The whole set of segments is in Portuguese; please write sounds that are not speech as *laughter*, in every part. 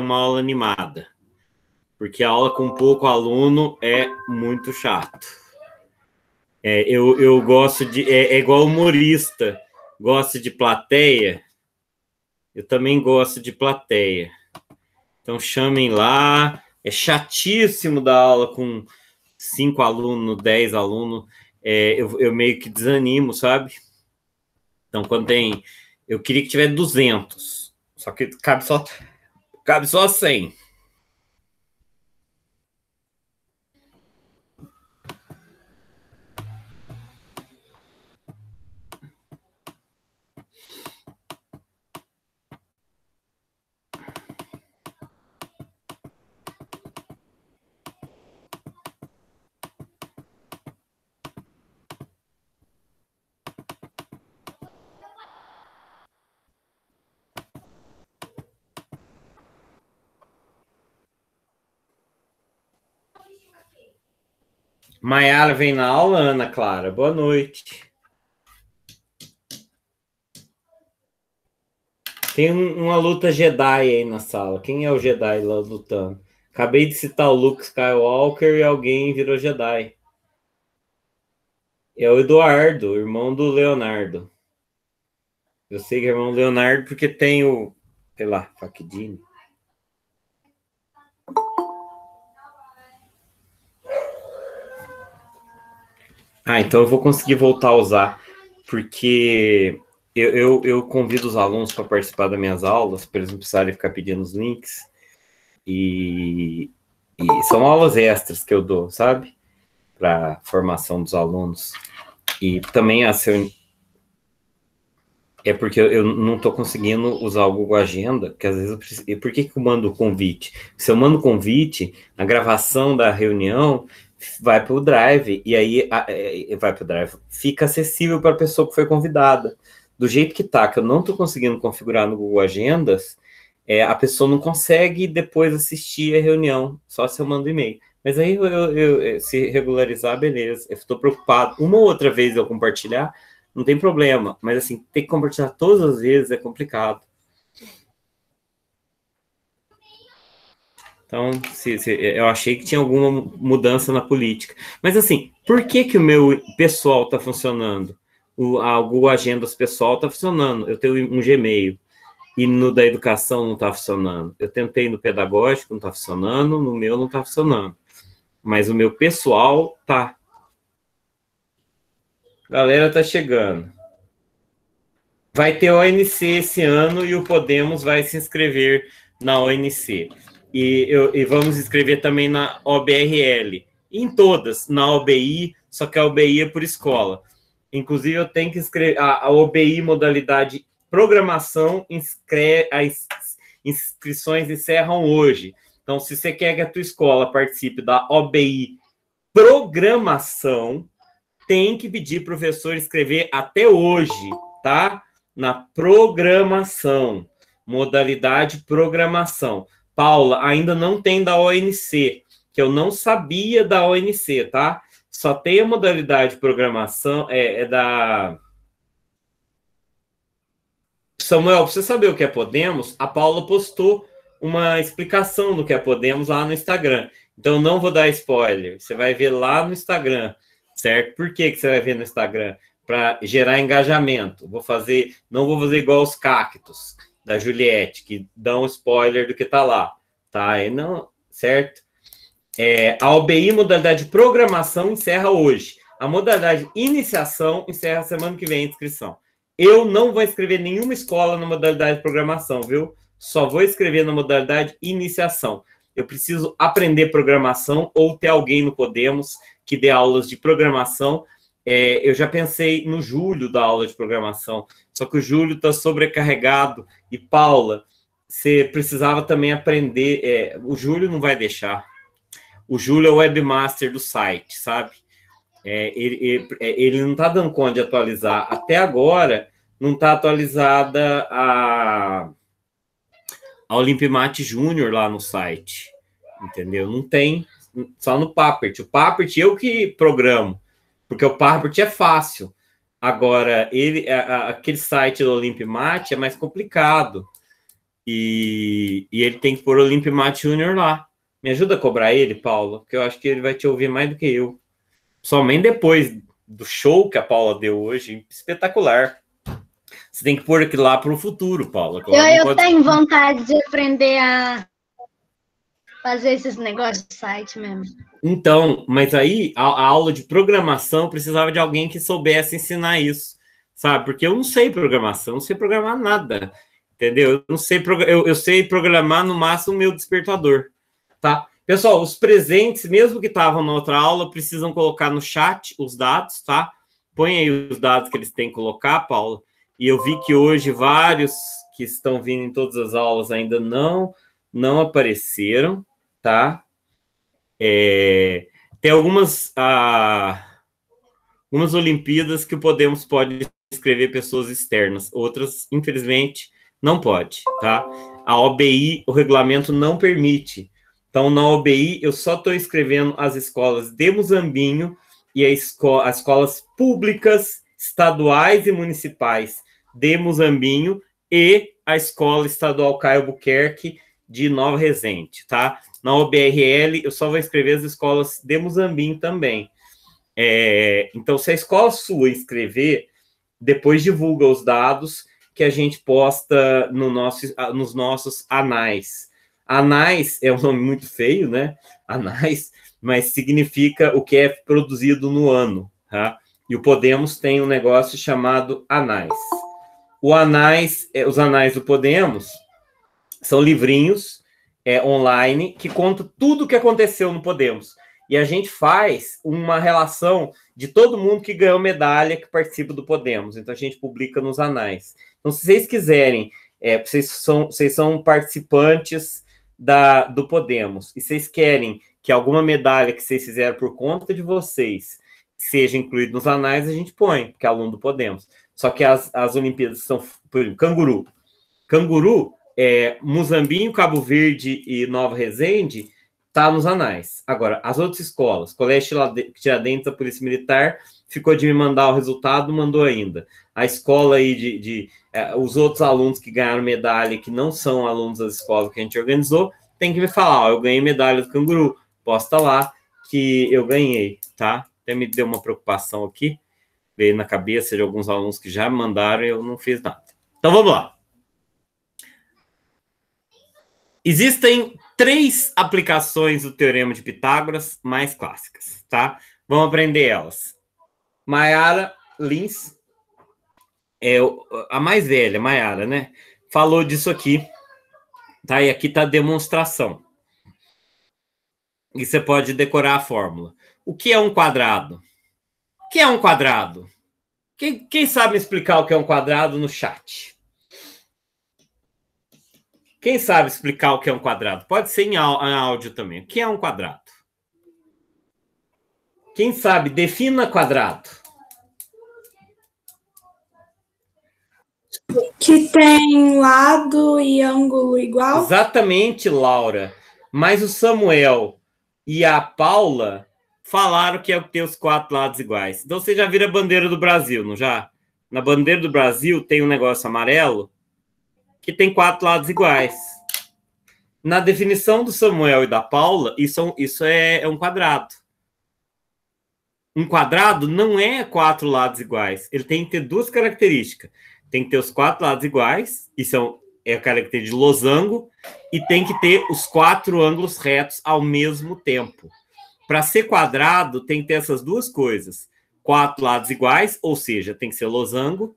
uma aula animada. Porque a aula com pouco aluno é muito chato. É, eu, eu gosto de. É, é igual humorista. Gosta de plateia. Eu também gosto de plateia. Então chamem lá. É chatíssimo dar aula com cinco alunos, dez alunos. É, eu, eu meio que desanimo, sabe? Então, quando tem. Eu queria que tivesse 200. Só que cabe só Cabe só 100. Maiara vem na aula, Ana Clara. Boa noite. Tem uma luta Jedi aí na sala. Quem é o Jedi lá lutando? Acabei de citar o Luke Skywalker e alguém virou Jedi. É o Eduardo, irmão do Leonardo. Eu sei que é irmão do Leonardo porque tem o, sei lá, Faquidini. Ah, então eu vou conseguir voltar a usar, porque eu, eu, eu convido os alunos para participar das minhas aulas, para eles não precisarem ficar pedindo os links. E, e são aulas extras que eu dou, sabe? Para formação dos alunos. E também a ah, seu. É porque eu não estou conseguindo usar o Google Agenda, porque às vezes eu preciso. Por que, que eu mando o convite? Se eu mando o convite, a gravação da reunião vai para o drive e aí é, é, vai para o drive fica acessível para a pessoa que foi convidada do jeito que tá que eu não estou conseguindo configurar no Google Agendas é, a pessoa não consegue depois assistir a reunião só se eu mando e-mail mas aí eu, eu, eu se regularizar beleza eu estou preocupado uma ou outra vez eu compartilhar não tem problema mas assim ter que compartilhar todas as vezes é complicado Então, se, se, eu achei que tinha alguma mudança na política. Mas, assim, por que, que o meu pessoal está funcionando? O, a Google Agendas pessoal está funcionando. Eu tenho um Gmail. E no da educação não está funcionando. Eu tentei no pedagógico, não está funcionando. No meu não está funcionando. Mas o meu pessoal tá. Galera tá chegando. Vai ter ONC esse ano e o Podemos vai se inscrever na ONC. E, eu, e vamos escrever também na OBRL. Em todas, na OBI, só que a OBI é por escola. Inclusive, eu tenho que escrever a, a OBI modalidade programação, inscre, as inscrições encerram hoje. Então, se você quer que a tua escola participe da OBI programação, tem que pedir professor escrever até hoje, tá? Na programação, modalidade programação. Paula, ainda não tem da ONC, que eu não sabia da ONC, tá? Só tem a modalidade de programação, é, é da. Samuel, pra você saber o que é Podemos, a Paula postou uma explicação do que é Podemos lá no Instagram. Então não vou dar spoiler. Você vai ver lá no Instagram, certo? Por que, que você vai ver no Instagram? Para gerar engajamento. Vou fazer, não vou fazer igual os cactos da Juliette, que dão um spoiler do que tá lá, tá? E não, certo? É, a OBI, modalidade de programação, encerra hoje. A modalidade iniciação encerra semana que vem a inscrição. Eu não vou escrever nenhuma escola na modalidade de programação, viu? Só vou escrever na modalidade iniciação. Eu preciso aprender programação ou ter alguém no Podemos que dê aulas de programação é, eu já pensei no Júlio da aula de programação, só que o Júlio está sobrecarregado e Paula, você precisava também aprender. É, o Júlio não vai deixar. O Júlio é o webmaster do site, sabe? É, ele, ele, é, ele, não está dando conta de atualizar. Até agora, não está atualizada a, a Olimpimat Júnior lá no site. Entendeu? Não tem, só no Puppet, O Papert, eu que programo porque o Parbot é fácil. Agora, ele, a, aquele site do Olympimate é mais complicado. E, e ele tem que pôr o Olympimate Junior lá. Me ajuda a cobrar ele, Paulo, porque eu acho que ele vai te ouvir mais do que eu. Somente depois do show que a Paula deu hoje, espetacular. Você tem que pôr aquilo lá para o futuro, Paula. Eu, eu pode... tenho vontade de aprender a fazer esses negócios de site mesmo. Então, mas aí a, a, aula de programação precisava de alguém que soubesse ensinar isso, sabe? Porque eu não sei programação, não sei programar nada, entendeu? Eu não sei eu, eu sei programar no máximo o meu despertador, tá? Pessoal, os presentes, mesmo que estavam na outra aula, precisam colocar no chat os dados, tá? Põe aí os dados que eles têm que colocar, Paulo. E eu vi que hoje vários que estão vindo em todas as aulas ainda não não apareceram, tá? É, tem algumas, ah, algumas Olimpíadas que o Podemos pode escrever pessoas externas, outras, infelizmente, não pode, tá? A OBI, o regulamento não permite. Então, na OBI, eu só estou escrevendo as escolas de Muzambinho e esco as escolas públicas, estaduais e municipais de Muzambinho e a escola estadual Caio Buquerque de Nova Resende, tá? na OBRL, eu só vou escrever as escolas de Muzambim também. É, então, se a escola sua escrever, depois divulga os dados que a gente posta no nosso, nos nossos anais. Anais é um nome muito feio, né? Anais, mas significa o que é produzido no ano. Tá? E o Podemos tem um negócio chamado anais. O anais, é, os anais do Podemos são livrinhos é, online que conta tudo o que aconteceu no Podemos. E a gente faz uma relação de todo mundo que ganhou medalha que participa do Podemos. Então a gente publica nos anais. Então, se vocês quiserem, é, vocês, são, vocês são participantes da, do Podemos e vocês querem que alguma medalha que vocês fizeram por conta de vocês seja incluída nos anais, a gente põe, porque é aluno do Podemos. Só que as, as Olimpíadas são, por exemplo, canguru. Canguru é, Muzambinho, Cabo Verde e Nova Resende tá nos anais. Agora, as outras escolas, Colégio Tiradentes, a Polícia Militar, ficou de me mandar o resultado, mandou ainda. A escola aí de, de é, os outros alunos que ganharam medalha, que não são alunos das escolas que a gente organizou, tem que me falar, ó, eu ganhei medalha do canguru, posta lá que eu ganhei, tá? Até me deu uma preocupação aqui, veio na cabeça de alguns alunos que já mandaram e eu não fiz nada. Então vamos lá. Existem três aplicações do Teorema de Pitágoras mais clássicas, tá? Vamos aprender elas. Mayara Lins, é a mais velha, Mayara, né? Falou disso aqui, tá? E aqui tá a demonstração. E você pode decorar a fórmula. O que é um quadrado? O que é um quadrado? Quem, quem sabe explicar o que é um quadrado no chat? Quem sabe explicar o que é um quadrado? Pode ser em áudio também. O que é um quadrado? Quem sabe defina quadrado? Que tem lado e ângulo igual? Exatamente, Laura. Mas o Samuel e a Paula falaram que é ter os quatro lados iguais. Então você já vira a bandeira do Brasil, não já? Na bandeira do Brasil tem um negócio amarelo que tem quatro lados iguais. Na definição do Samuel e da Paula, isso, é isso é, é um quadrado. Um quadrado não é quatro lados iguais. Ele tem que ter duas características. Tem que ter os quatro lados iguais, isso é, é a característica de losango, e tem que ter os quatro ângulos retos ao mesmo tempo. Para ser quadrado, tem que ter essas duas coisas: quatro lados iguais, ou seja, tem que ser losango,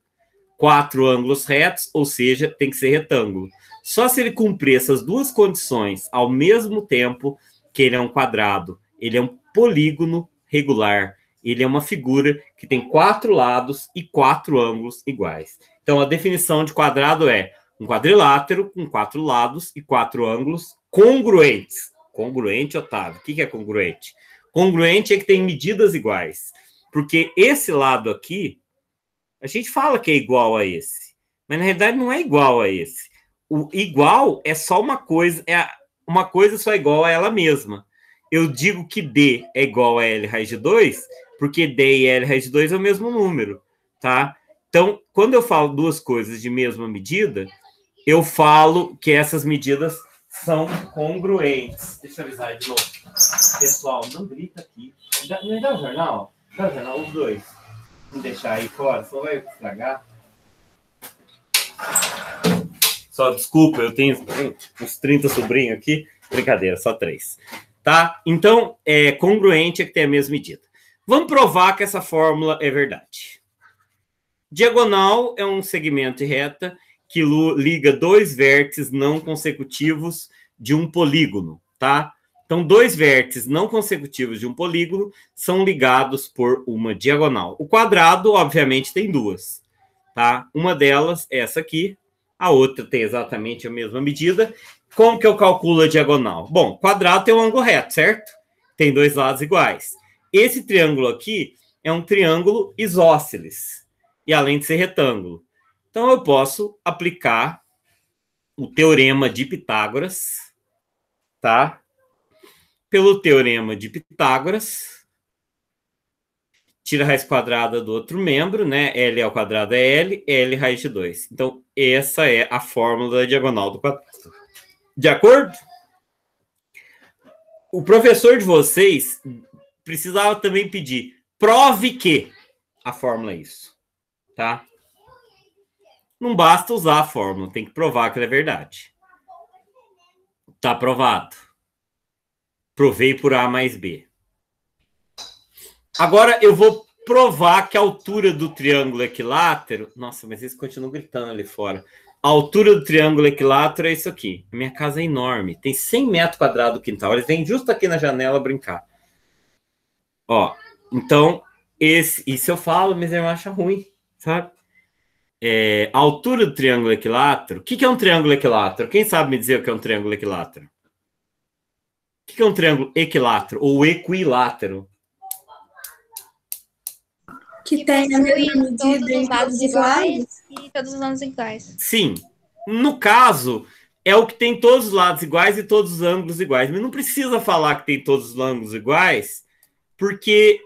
quatro ângulos retos, ou seja, tem que ser retângulo. Só se ele cumprir essas duas condições ao mesmo tempo que ele é um quadrado, ele é um polígono regular, ele é uma figura que tem quatro lados e quatro ângulos iguais. Então a definição de quadrado é um quadrilátero com quatro lados e quatro ângulos congruentes. Congruente, Otávio. O que é congruente? Congruente é que tem medidas iguais. Porque esse lado aqui a gente fala que é igual a esse, mas na realidade não é igual a esse. O igual é só uma coisa, é uma coisa só igual a ela mesma. Eu digo que D é igual a L raiz de 2, porque D e L raiz de 2 é o mesmo número, tá? Então, quando eu falo duas coisas de mesma medida, eu falo que essas medidas são congruentes. Deixa eu avisar de novo. Pessoal, não grita aqui. não é dá o jornal? Dá o jornal, os dois. Vamos deixar aí fora, só vai estragar. Só desculpa, eu tenho uns 30 sobrinhos aqui. Brincadeira, só três. Tá? Então, é congruente é que tem a mesma medida. Vamos provar que essa fórmula é verdade. Diagonal é um segmento de reta que liga dois vértices não consecutivos de um polígono, tá? Então, dois vértices não consecutivos de um polígono são ligados por uma diagonal. O quadrado, obviamente, tem duas, tá? Uma delas é essa aqui, a outra tem exatamente a mesma medida. Como que eu calculo a diagonal? Bom, quadrado tem é um ângulo reto, certo? Tem dois lados iguais. Esse triângulo aqui é um triângulo isósceles, e além de ser retângulo. Então, eu posso aplicar o teorema de Pitágoras, tá? pelo teorema de Pitágoras, tira a raiz quadrada do outro membro, né? L ao quadrado é L, L raiz de 2. Então, essa é a fórmula da diagonal do quadrado. De acordo? O professor de vocês precisava também pedir prove que a fórmula é isso, tá? Não basta usar a fórmula, tem que provar que ela é verdade. Tá provado. Provei por A mais B. Agora eu vou provar que a altura do triângulo equilátero. Nossa, mas eles continuam gritando ali fora. A altura do triângulo equilátero é isso aqui. minha casa é enorme, tem 100 metros quadrados o quintal. Eles vêm justo aqui na janela brincar. Ó, então, esse, isso eu falo, mas eu acho ruim, sabe? É, a altura do triângulo equilátero. O que, que é um triângulo equilátero? Quem sabe me dizer o que é um triângulo equilátero? O que é um triângulo equilátero ou equilátero? Que tem a medida em lados iguais? E todos os ângulos iguais. Sim. No caso, é o que tem todos os lados iguais e todos os ângulos iguais. Mas não precisa falar que tem todos os ângulos iguais, porque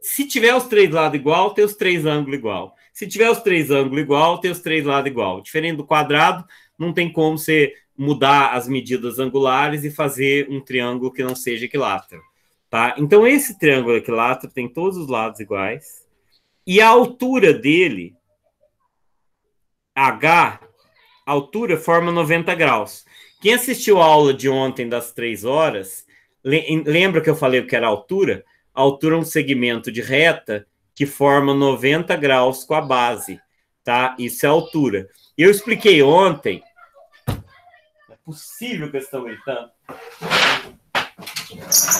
se tiver os três lados igual, tem os três ângulos igual. Se tiver os três ângulos igual, tem os três lados igual. Diferente do quadrado, não tem como ser mudar as medidas angulares e fazer um triângulo que não seja equilátero. Tá? Então, esse triângulo equilátero tem todos os lados iguais, e a altura dele, H, altura, forma 90 graus. Quem assistiu a aula de ontem das três horas, lembra que eu falei o que era altura? A altura é um segmento de reta que forma 90 graus com a base, tá? Isso é altura. Eu expliquei ontem possível que eles estão gritando?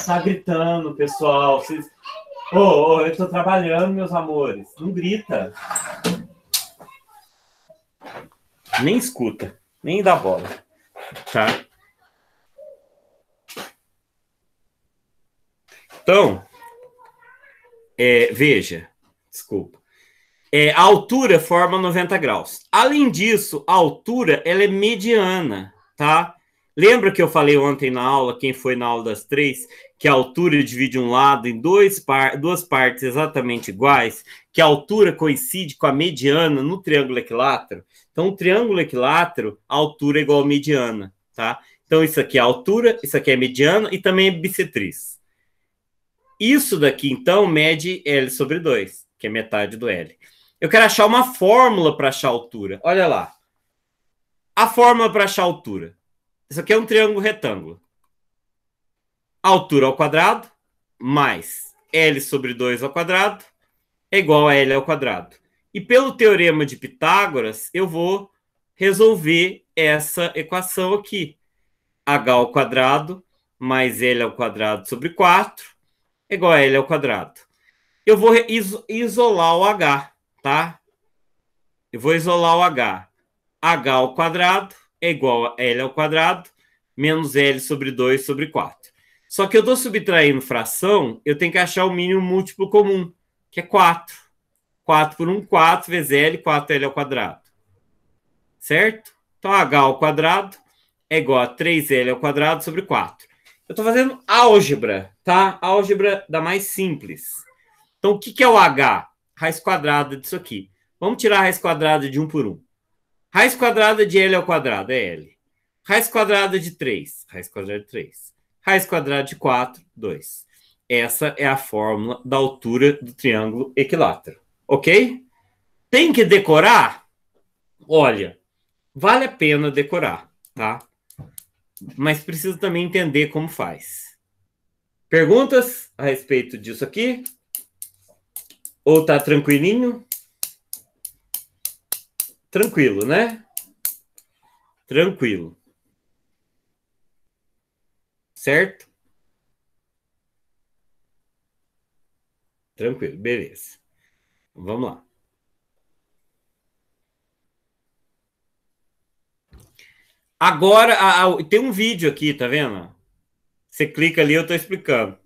Tá gritando, pessoal. Vocês... oh, oh, eu estou trabalhando, meus amores. Não grita. Nem escuta, nem dá bola. Tá? Então, é, veja, desculpa. É, a altura forma 90 graus. Além disso, a altura ela é mediana tá? Lembra que eu falei ontem na aula, quem foi na aula das três, que a altura divide um lado em dois par, duas partes exatamente iguais, que a altura coincide com a mediana no triângulo equilátero? Então, o triângulo equilátero, a altura é igual à mediana, tá? Então, isso aqui é a altura, isso aqui é mediana e também é bissetriz. Isso daqui, então, mede L sobre 2, que é metade do L. Eu quero achar uma fórmula para achar a altura. Olha lá. A fórmula para achar a altura. Isso aqui é um triângulo retângulo. Altura ao quadrado mais L sobre 2 ao quadrado é igual a L ao quadrado. E pelo teorema de Pitágoras, eu vou resolver essa equação aqui. H ao quadrado mais L ao quadrado sobre 4 é igual a L ao quadrado. Eu vou isolar o H, tá? Eu vou isolar o H h ao quadrado é igual a L ao quadrado menos L sobre 2 sobre 4. Só que eu estou subtraindo fração, eu tenho que achar o mínimo múltiplo comum, que é 4. 4 por 1, 4 vezes L, 4L ao quadrado. Certo? Então, H ao quadrado é igual a 3L ao quadrado sobre 4. Eu estou fazendo álgebra, tá? Álgebra da mais simples. Então, o que, que é o H? Raiz quadrada disso aqui. Vamos tirar a raiz quadrada de 1 por 1. Raiz quadrada de L ao quadrado é L. Raiz quadrada de 3, raiz quadrada de 3. Raiz quadrada de 4, 2. Essa é a fórmula da altura do triângulo equilátero, ok? Tem que decorar? Olha, vale a pena decorar, tá? Mas precisa também entender como faz. Perguntas a respeito disso aqui? Ou tá tranquilinho? Tranquilo, né? Tranquilo. Certo? Tranquilo, beleza. Vamos lá. Agora, a, a, tem um vídeo aqui, tá vendo? Você clica ali, eu tô explicando.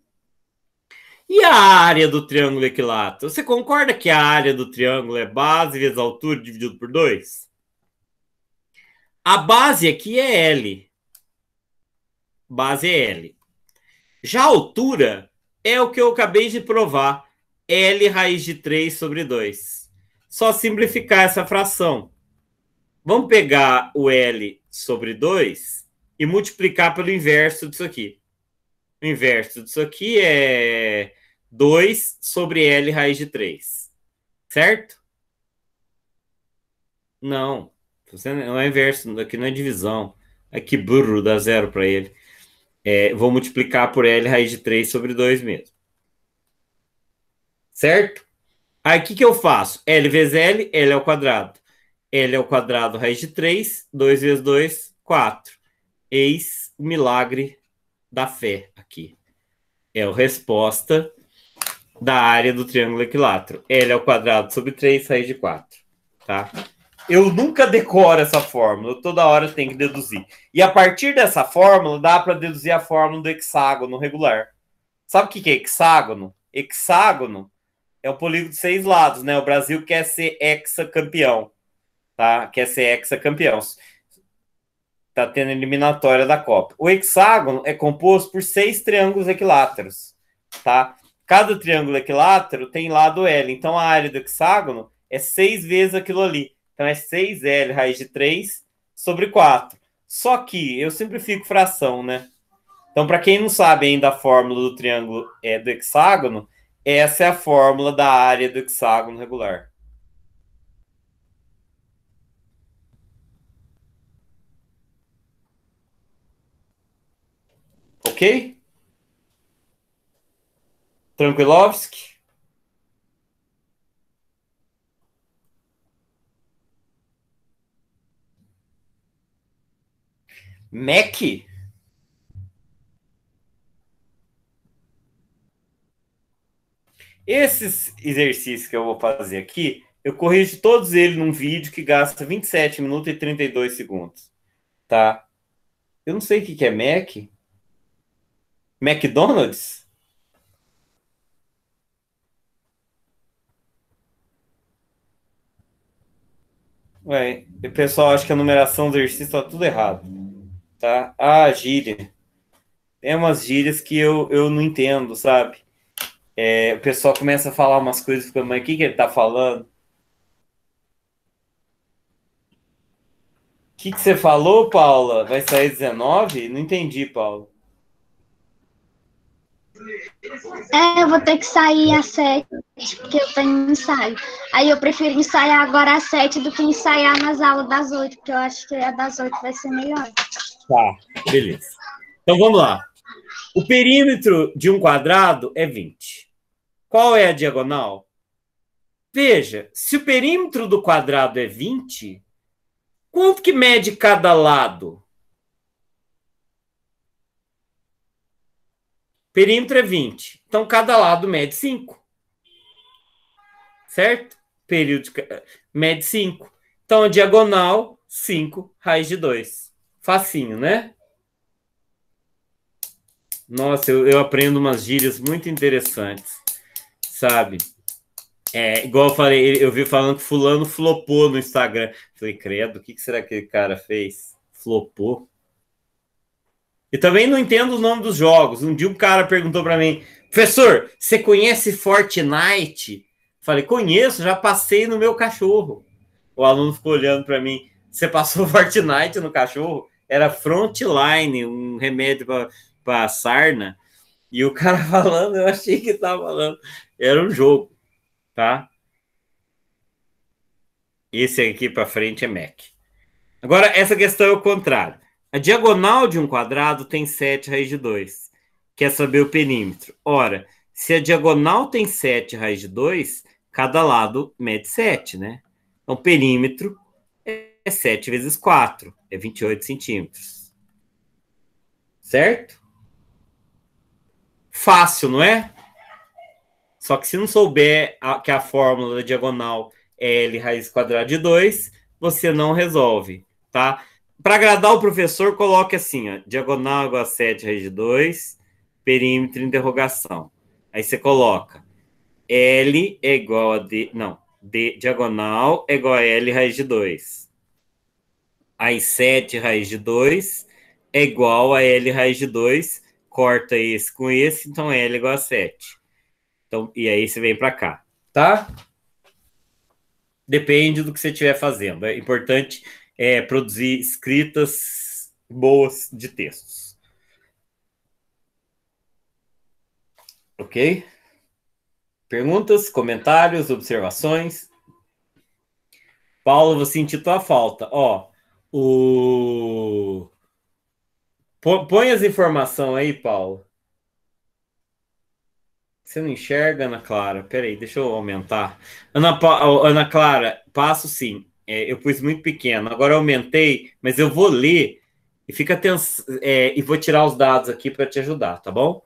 E a área do triângulo equilátero Você concorda que a área do triângulo é base vezes altura dividido por 2? A base aqui é L. Base é L. Já a altura é o que eu acabei de provar. L raiz de 3 sobre 2. Só simplificar essa fração. Vamos pegar o L sobre 2 e multiplicar pelo inverso disso aqui. O inverso disso aqui é 2 sobre L raiz de 3. Certo? Não. Você não é inverso, aqui não é divisão. Aqui, burro, dá zero para ele. É, vou multiplicar por L raiz de 3 sobre 2 mesmo. Certo? Aí, o que, que eu faço? L vezes L, L ao quadrado. L ao quadrado raiz de 3, 2 vezes 2, 4. Eis o milagre da fé aqui. É a resposta da área do triângulo equilátero. L ao quadrado sobre 3 raiz de 4, tá? Eu nunca decoro essa fórmula, toda hora tem que deduzir. E a partir dessa fórmula, dá para deduzir a fórmula do hexágono regular. Sabe o que é hexágono? Hexágono é o polígono de seis lados, né? O Brasil quer ser hexacampeão, tá? Quer ser hexacampeão. Tá tendo eliminatória da Copa. O hexágono é composto por seis triângulos equiláteros, tá? Cada triângulo equilátero tem lado L. Então, a área do hexágono é 6 vezes aquilo ali. Então, é 6L raiz de 3 sobre 4. Só que eu simplifico fração, né? Então, para quem não sabe ainda a fórmula do triângulo é, do hexágono, essa é a fórmula da área do hexágono regular. Ok? Tranquilovski. Mac? Esses exercícios que eu vou fazer aqui, eu corrijo todos eles num vídeo que gasta 27 minutos e 32 segundos, tá? Eu não sei o que é Mac. McDonald's? Ué, o pessoal acha que a numeração do exercício tá tudo errado. Tá? Ah, gíria. Tem umas gírias que eu, eu não entendo, sabe? É, o pessoal começa a falar umas coisas, fica, mas o que, que ele tá falando? O que, que você falou, Paula? Vai sair 19? Não entendi, Paula. É, eu vou ter que sair às sete, porque eu tenho ensaio. Aí eu prefiro ensaiar agora às sete do que ensaiar nas aulas das oito, porque eu acho que a das oito vai ser melhor. Tá, beleza. Então vamos lá. O perímetro de um quadrado é 20. Qual é a diagonal? Veja, se o perímetro do quadrado é 20, quanto que mede cada lado? Perímetro é 20. Então, cada lado mede 5. Certo? Período de... mede 5. Então, a diagonal, 5 raiz de 2. Facinho, né? Nossa, eu, eu aprendo umas gírias muito interessantes, sabe? É, igual eu falei, eu vi falando que fulano flopou no Instagram. Falei, credo, o que, que será que aquele cara fez? Flopou? E também não entendo o nome dos jogos. Um dia um cara perguntou para mim, professor, você conhece Fortnite? Falei, conheço, já passei no meu cachorro. O aluno ficou olhando para mim, você passou *laughs* Fortnite no cachorro? Era Frontline, um remédio para sarna. E o cara *laughs* falando, eu achei que estava falando. Era um jogo, tá? Esse aqui para frente é Mac. Agora, essa questão é o contrário. A diagonal de um quadrado tem 7 raiz de 2. Quer é saber o perímetro? Ora, se a diagonal tem 7 raiz de 2, cada lado mede 7, né? Então, perímetro é 7 vezes 4, é 28 centímetros. Certo? Fácil, não é? Só que se não souber a, que a fórmula da diagonal é L raiz quadrada de 2, você não resolve, tá? tá? para agradar o professor, coloque assim, ó, diagonal igual a 7 raiz de 2, perímetro interrogação. Aí você coloca L é igual a D, não, D diagonal é igual a L raiz de 2. Aí 7 raiz de 2 é igual a L raiz de 2, corta esse com esse, então L é igual a 7. Então, e aí você vem para cá, tá? Depende do que você estiver fazendo. É importante é, produzir escritas boas de textos. Ok? Perguntas, comentários, observações? Paulo, você sentiu a falta. Ó, o... Põe as informações aí, Paulo. Você não enxerga, Ana Clara? Peraí, deixa eu aumentar. Ana, pa... Ana Clara, passo sim. É, eu pus muito pequeno, agora aumentei, mas eu vou ler e fica tenso, é, e vou tirar os dados aqui para te ajudar, tá bom?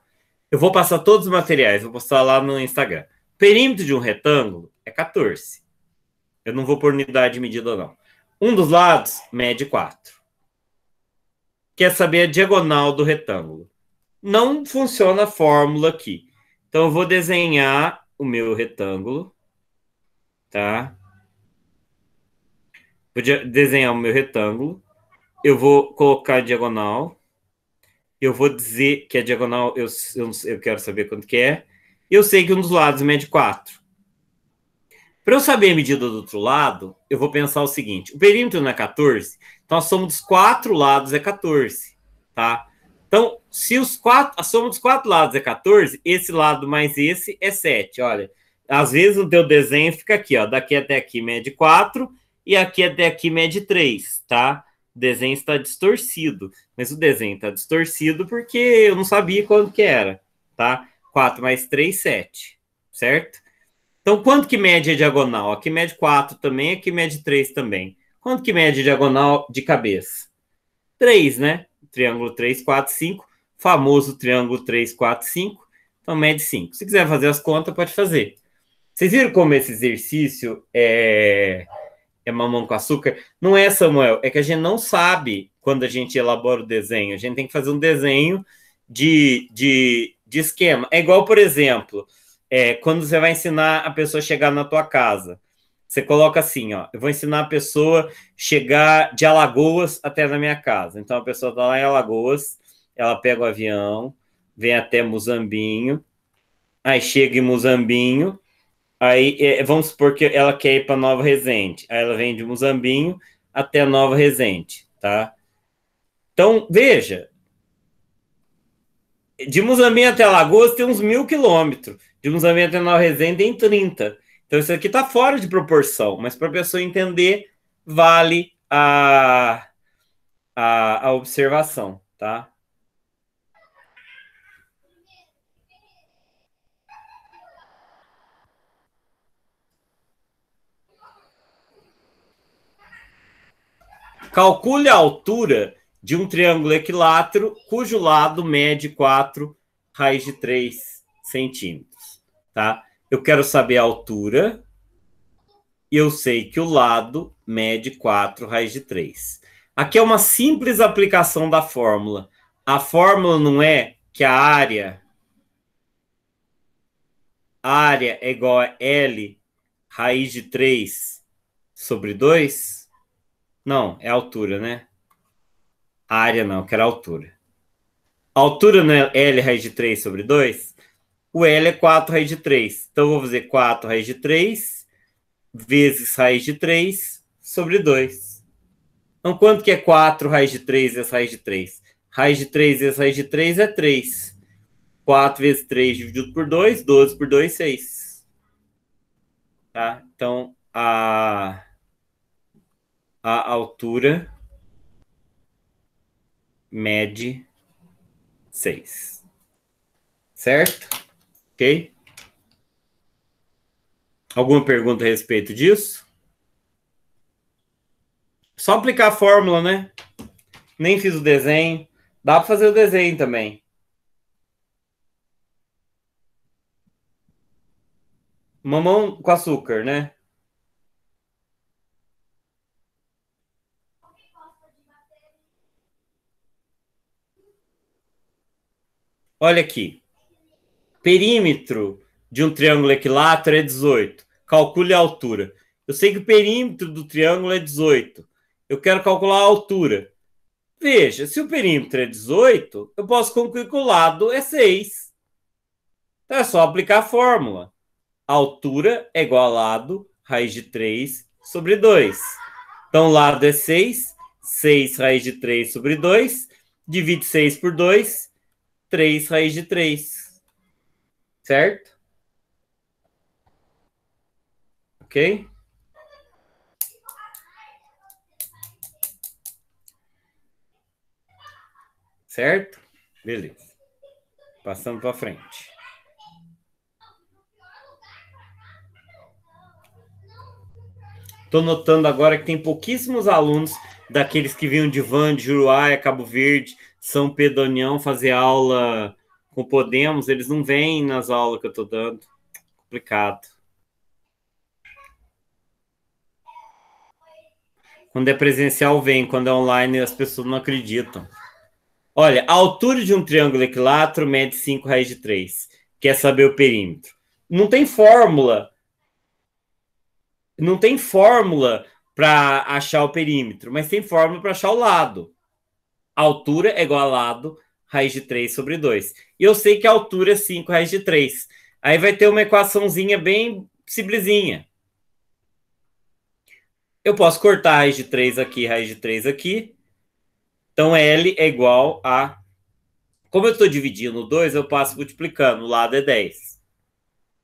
Eu vou passar todos os materiais, vou postar lá no Instagram. Perímetro de um retângulo é 14. Eu não vou por unidade de medida, não. Um dos lados mede 4. Quer saber a diagonal do retângulo? Não funciona a fórmula aqui. Então, eu vou desenhar o meu retângulo, tá? Vou desenhar o meu retângulo. Eu vou colocar a diagonal. Eu vou dizer que a diagonal, eu, eu, eu quero saber quanto que é. Eu sei que um dos lados mede 4. Para eu saber a medida do outro lado, eu vou pensar o seguinte: o perímetro não é 14, então a soma dos quatro lados é 14, tá? Então, se os quatro, a soma dos quatro lados é 14, esse lado mais esse é 7. Olha, às vezes o teu desenho fica aqui, ó, daqui até aqui mede 4, e aqui é deck é mede 3, tá? O desenho está distorcido. Mas o desenho está distorcido porque eu não sabia quanto que era, tá? 4 mais 3, 7, certo? Então, quanto que mede a diagonal? Aqui mede 4 também, aqui mede 3 também. Quanto que mede a diagonal de cabeça? 3, né? Triângulo 3, 4, 5. Famoso triângulo 3, 4, 5. Então, mede 5. Se quiser fazer as contas, pode fazer. Vocês viram como esse exercício é é mamão com açúcar. Não é, Samuel, é que a gente não sabe quando a gente elabora o desenho. A gente tem que fazer um desenho de, de, de esquema. É igual, por exemplo, é, quando você vai ensinar a pessoa a chegar na tua casa. Você coloca assim, ó, eu vou ensinar a pessoa a chegar de Alagoas até na minha casa. Então a pessoa tá lá em Alagoas, ela pega o avião, vem até Muzambinho, aí chega em Muzambinho, Aí, é, vamos supor que ela quer ir para Nova Resende. Aí ela vem de Muzambinho até Nova Resende, tá? Então, veja. De Muzambinho até Alagoas tem uns mil quilômetros. De Muzambinho até Nova Resende tem 30. Então, isso aqui está fora de proporção. Mas para a pessoa entender, vale a, a, a observação, tá? Calcule a altura de um triângulo equilátero cujo lado mede 4 raiz de 3 centímetros. Tá? Eu quero saber a altura e eu sei que o lado mede 4 raiz de 3. Aqui é uma simples aplicação da fórmula. A fórmula não é que a área a área é igual a L raiz de 3 sobre 2? Não, é altura, né? A área não, eu quero altura. A altura não é L raiz de 3 sobre 2? O L é 4 raiz de 3. Então, eu vou fazer 4 raiz de 3 vezes raiz de 3 sobre 2. Então, quanto que é 4 raiz de 3 vezes raiz de 3? Raiz de 3 vezes raiz de 3 é 3. 4 vezes 3 dividido por 2, 12 por 2, 6. Tá? Então, a a altura mede 6. Certo? Ok? Alguma pergunta a respeito disso? Só aplicar a fórmula, né? Nem fiz o desenho. Dá para fazer o desenho também. Mamão com açúcar, né? Olha aqui. Perímetro de um triângulo equilátero é 18. Calcule a altura. Eu sei que o perímetro do triângulo é 18. Eu quero calcular a altura. Veja, se o perímetro é 18, eu posso concluir que o lado é 6. Então é só aplicar a fórmula. altura é igual a lado raiz de 3 sobre 2. Então, lado é 6. 6 raiz de 3 sobre 2. Divide 6 por 2. 3 raiz de 3. Certo? Ok? Certo? Beleza. Passando para frente. Estou notando agora que tem pouquíssimos alunos daqueles que vinham de van, de Juruá, Cabo Verde, são União fazer aula com Podemos, eles não vêm nas aulas que eu estou dando. Complicado. Quando é presencial, vem. Quando é online, as pessoas não acreditam. Olha, a altura de um triângulo equilátero mede 5 raiz de 3. Quer saber o perímetro? Não tem fórmula. Não tem fórmula para achar o perímetro, mas tem fórmula para achar o lado altura é igual a lado raiz de 3 sobre 2. E eu sei que a altura é 5 raiz de 3. Aí vai ter uma equaçãozinha bem simplesinha. Eu posso cortar raiz de 3 aqui, raiz de 3 aqui. Então, L é igual a... Como eu estou dividindo 2, eu passo multiplicando. O lado é 10.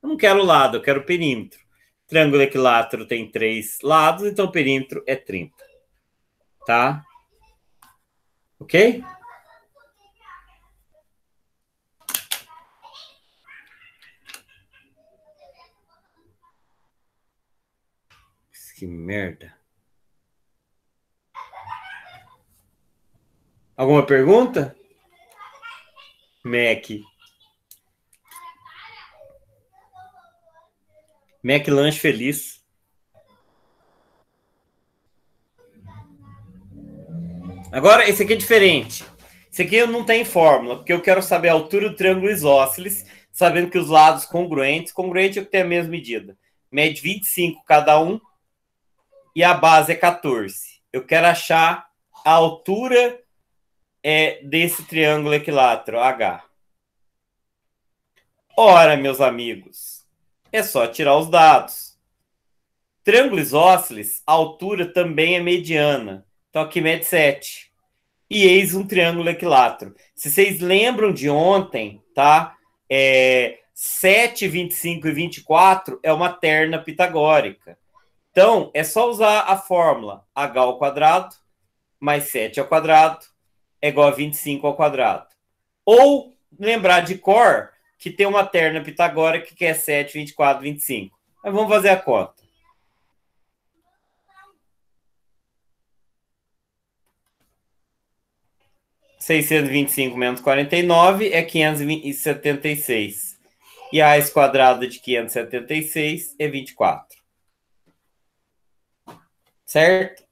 Eu não quero o lado, eu quero o perímetro. Triângulo equilátero tem 3 lados, então o perímetro é 30. Tá? Ok? Que merda. Alguma pergunta? Mac. Mac Lanche Feliz. Agora, esse aqui é diferente. Esse aqui eu não tem fórmula, porque eu quero saber a altura do triângulo isósceles, sabendo que os lados congruentes, congruente é que tem a mesma medida. Mede 25 cada um e a base é 14. Eu quero achar a altura é, desse triângulo equilátero, H. Ora, meus amigos, é só tirar os dados. Triângulo isósceles, a altura também é mediana. Então aqui mede 7. E eis um triângulo equilátero. Se vocês lembram de ontem, tá? É, 7, 25 e 24 é uma terna pitagórica. Então, é só usar a fórmula h ao quadrado mais 7 ao quadrado é igual a 25 ao quadrado. Ou lembrar de cor que tem uma terna pitagórica que é 7, 24, 25. Mas vamos fazer a conta. 625 menos 49 é 576. E a raiz quadrada de 576 é 24. Certo?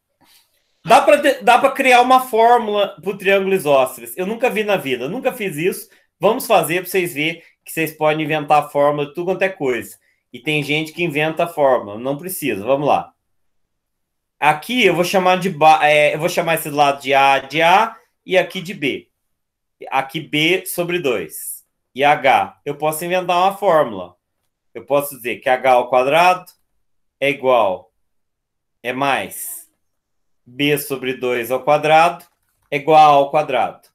Dá para criar uma fórmula para o triângulo isósceles. Eu nunca vi na vida, nunca fiz isso. Vamos fazer para vocês verem que vocês podem inventar a fórmula de tudo quanto é coisa. E tem gente que inventa a fórmula, não precisa. Vamos lá. Aqui eu vou chamar de é, eu vou chamar esse lado de A de A e aqui de B. Aqui B sobre 2. E H, eu posso inventar uma fórmula. Eu posso dizer que H ao quadrado é igual, é mais B sobre 2 ao quadrado é igual ao quadrado.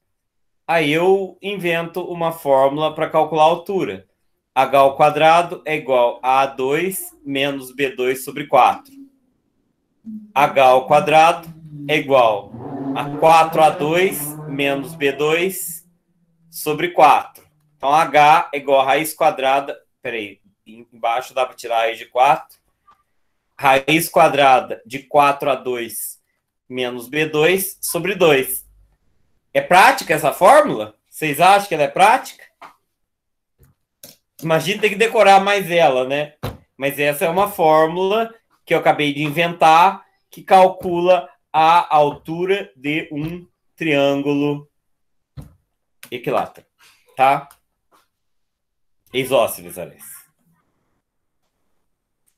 Aí eu invento uma fórmula para calcular a altura. H ao quadrado é igual a A2 menos B2 sobre 4. H ao quadrado é igual a4A2 menos B2 sobre 4. Então, H é igual a raiz quadrada. Peraí, embaixo dá para tirar a raiz de 4. Raiz quadrada de 4A2 menos B2 sobre 2. É prática essa fórmula? Vocês acham que ela é prática? Imagina ter que decorar mais ela, né? Mas essa é uma fórmula que eu acabei de inventar que calcula a altura de um triângulo equilátero, tá? Isósceles, aliás.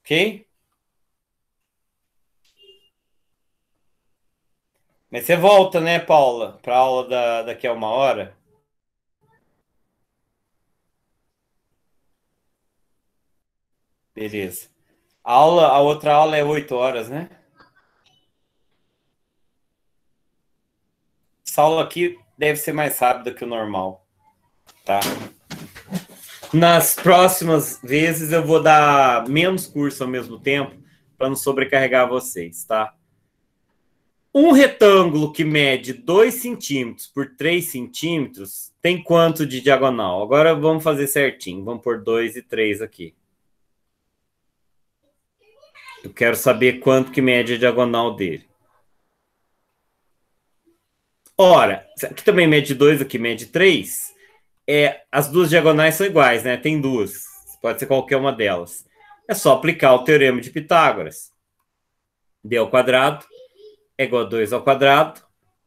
Ok? Mas você volta, né, Paula, para aula da, daqui a uma hora? Beleza. A aula, a outra aula é oito horas, né? essa aula aqui deve ser mais rápida que o normal, tá? Nas próximas vezes eu vou dar menos curso ao mesmo tempo para não sobrecarregar vocês, tá? Um retângulo que mede 2 centímetros por 3 centímetros tem quanto de diagonal? Agora vamos fazer certinho. Vamos por 2 e 3 aqui. Eu quero saber quanto que mede a diagonal dele. Ora, aqui também mede 2, aqui mede 3. É, as duas diagonais são iguais, né? Tem duas. Pode ser qualquer uma delas. É só aplicar o teorema de Pitágoras. D ao quadrado é igual a 2 ao quadrado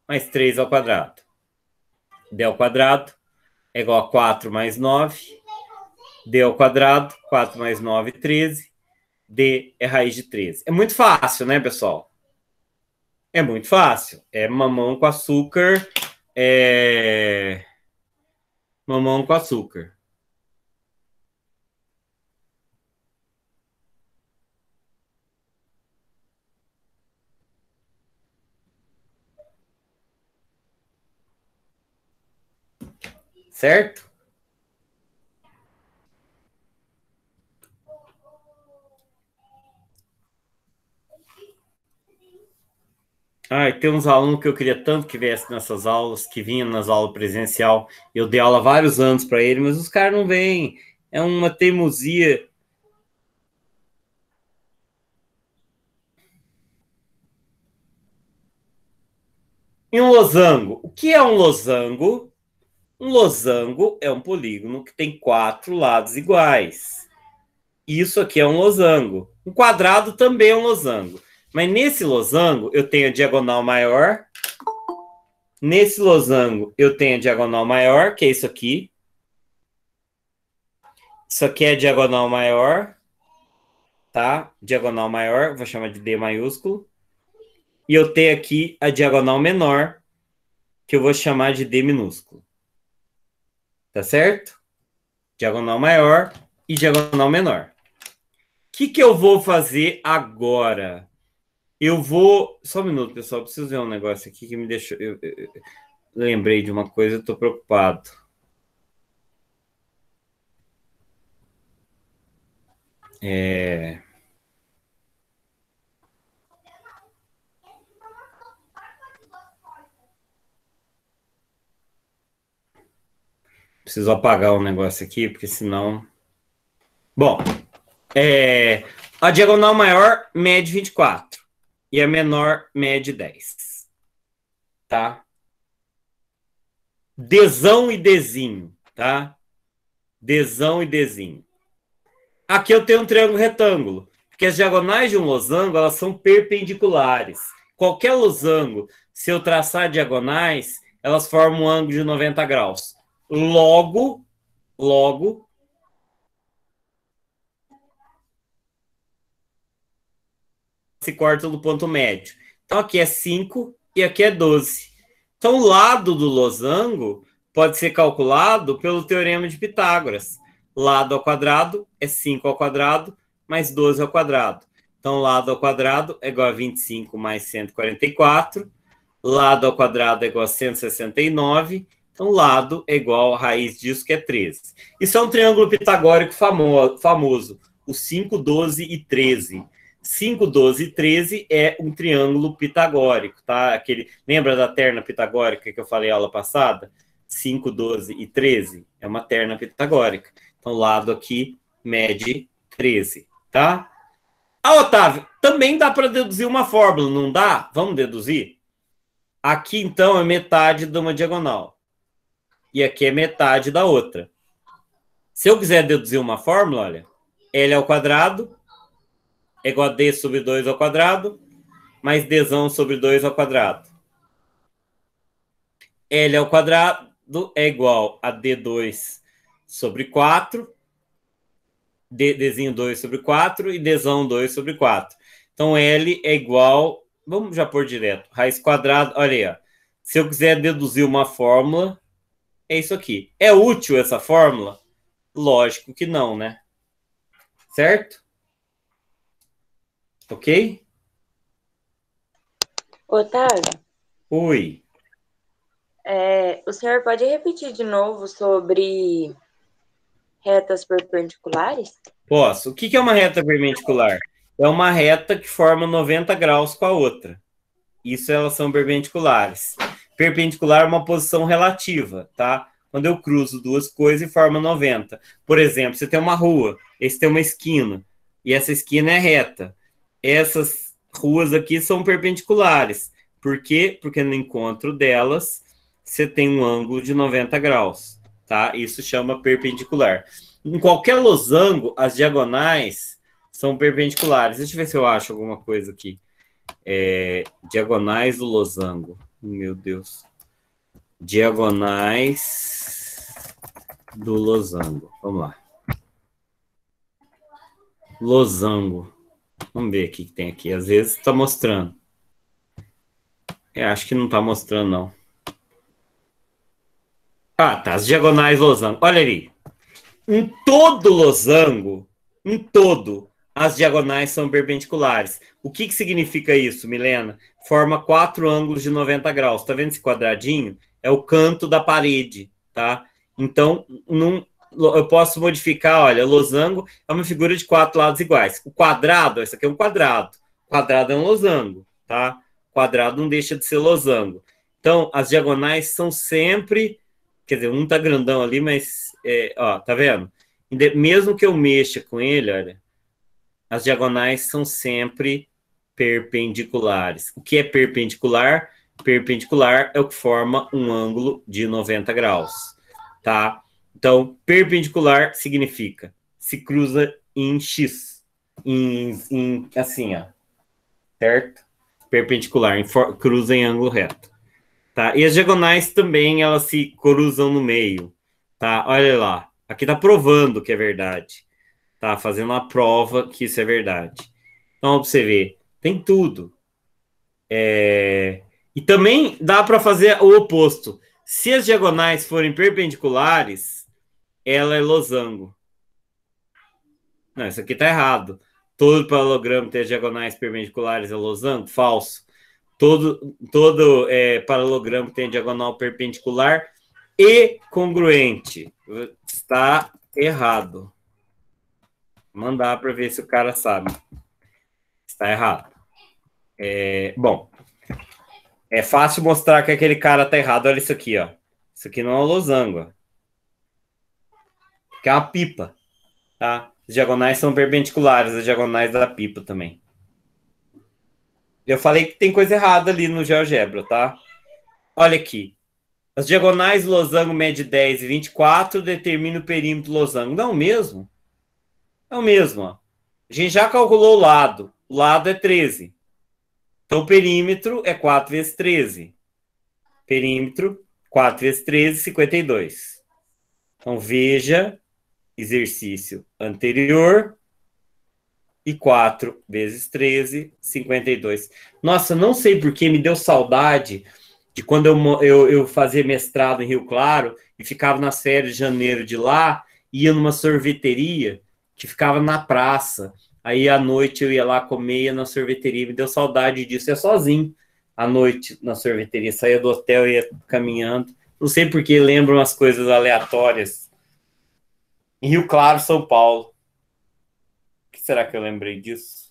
mais 3 ao quadrado. D ao quadrado é igual a 4 mais 9. D ao quadrado, 4 mais 9, 13. D é raiz de 13. É muito fácil, né, pessoal? É muito fácil. É mamão com açúcar. É. Mamão com açúcar. Certo? Ai, tem uns alunos que eu queria tanto que viesse nessas aulas, que vinha nas aulas presencial. Eu dei aula vários anos para ele, mas os caras não vêm. É uma teimosia. E um losango. O que é um losango? Um losango é um polígono que tem quatro lados iguais. Isso aqui é um losango. Um quadrado também é um losango. Mas nesse losango, eu tenho a diagonal maior. Nesse losango, eu tenho a diagonal maior, que é isso aqui. Isso aqui é a diagonal maior, tá? Diagonal maior, vou chamar de D maiúsculo. E eu tenho aqui a diagonal menor, que eu vou chamar de D minúsculo. Tá certo? Diagonal maior e diagonal menor. O que, que eu vou fazer agora? Eu vou. Só um minuto, pessoal. Preciso ver um negócio aqui que me deixou. Eu, eu, eu lembrei de uma coisa, estou preocupado. É... Preciso apagar um negócio aqui, porque senão. Bom, é... a diagonal maior mede 24 e a menor mede 10. Tá? Desão e desinho, tá? Desão e desinho. Aqui eu tenho um triângulo retângulo, porque as diagonais de um losango, elas são perpendiculares. Qualquer losango, se eu traçar diagonais, elas formam um ângulo de 90 graus. Logo, logo, se corta do ponto médio. Então aqui é 5 e aqui é 12. Então o lado do losango pode ser calculado pelo teorema de Pitágoras. Lado ao quadrado é 5 ao quadrado mais 12 ao quadrado. Então lado ao quadrado é igual a 25 mais 144. Lado ao quadrado é igual a 169. Então, lado é igual a raiz disso, que é 13. Isso é um triângulo pitagórico famoso, famoso o 5, 12 e 13. 5, 12 e 13 é um triângulo pitagórico, tá? Aquele, lembra da terna pitagórica que eu falei aula passada? 5, 12 e 13 é uma terna pitagórica. Então, o lado aqui mede 13, tá? Ah, Otávio, também dá para deduzir uma fórmula, não dá? Vamos deduzir? Aqui, então, é metade de uma diagonal. E aqui é metade da outra. Se eu quiser deduzir uma fórmula, olha, L ao quadrado é igual a d sobre 2 ao quadrado, mais d sobre 2 ao quadrado. L ao quadrado é igual a d2 sobre 4, d, dzinho 2 sobre 4 e dzão 2 sobre 4. Então, L é igual, vamos já pôr direto, raiz quadrada, olha aí, ó. se eu quiser deduzir uma fórmula, é isso aqui. É útil essa fórmula? Lógico que não, né? Certo? Tá ok? Otávio? Oi. É, o senhor pode repetir de novo sobre retas perpendiculares? Posso. O que é uma reta perpendicular? É uma reta que forma 90 graus com a outra. Isso elas são perpendiculares. Perpendicular é uma posição relativa, tá? Quando eu cruzo duas coisas e forma 90. Por exemplo, você tem uma rua, esse tem uma esquina, e essa esquina é reta essas ruas aqui são perpendiculares. Por quê? Porque no encontro delas você tem um ângulo de 90 graus, tá? Isso chama perpendicular. Em qualquer losango, as diagonais são perpendiculares. Deixa eu ver se eu acho alguma coisa aqui. É, diagonais do losango. Meu Deus. Diagonais do losango. Vamos lá. Losango. Vamos ver o que tem aqui. Às vezes está mostrando. Eu é, acho que não está mostrando, não. Ah, tá. As diagonais losango. Olha ali. Em todo losango, em todo, as diagonais são perpendiculares. O que, que significa isso, Milena? Forma quatro ângulos de 90 graus. Tá vendo esse quadradinho? É o canto da parede, tá? Então, num, eu posso modificar, olha, losango é uma figura de quatro lados iguais. O quadrado, isso aqui é um quadrado. O quadrado é um losango, tá? O quadrado não deixa de ser losango. Então, as diagonais são sempre, quer dizer, um tá grandão ali, mas, é, ó, tá vendo? Mesmo que eu mexa com ele, olha, as diagonais são sempre perpendiculares. O que é perpendicular? Perpendicular é o que forma um ângulo de 90 graus, tá? Então, perpendicular significa se cruza em X, em, em assim, ó, certo? Perpendicular, em for, cruza em ângulo reto, tá? E as diagonais também, elas se cruzam no meio, tá? Olha lá, aqui tá provando que é verdade, tá? Fazendo a prova que isso é verdade. Então, pra você ver, tem tudo. É... E também dá para fazer o oposto. Se as diagonais forem perpendiculares, ela é losango. Não, isso aqui tá errado. Todo paralelogramo tem as diagonais perpendiculares é losango? Falso. Todo, todo é, paralelogramo tem diagonal perpendicular e congruente. Está errado. Mandar para ver se o cara sabe. Está errado. É, bom, é fácil mostrar que aquele cara tá errado. Olha isso aqui, ó. Isso aqui não é losango que é uma pipa, tá? As diagonais são perpendiculares as diagonais da pipa também. Eu falei que tem coisa errada ali no GeoGebra, tá? Olha aqui. As diagonais do losango mede 10 e 24 determina o perímetro do losango. Não é o mesmo? É o mesmo, ó. A gente já calculou o lado. O lado é 13. Então, o perímetro é 4 vezes 13. Perímetro, 4 vezes 13, 52. Então, veja exercício anterior. E 4 vezes 13, 52. Nossa, não sei porque me deu saudade de quando eu, eu, eu fazia mestrado em Rio Claro e ficava na série de janeiro de lá, ia numa sorveteria que ficava na praça. Aí à noite eu ia lá comer ia na sorveteria, me deu saudade disso, ia sozinho à noite na sorveteria, saía do hotel ia caminhando. Não sei porque lembro umas coisas aleatórias em Rio Claro, São Paulo. O que será que eu lembrei disso?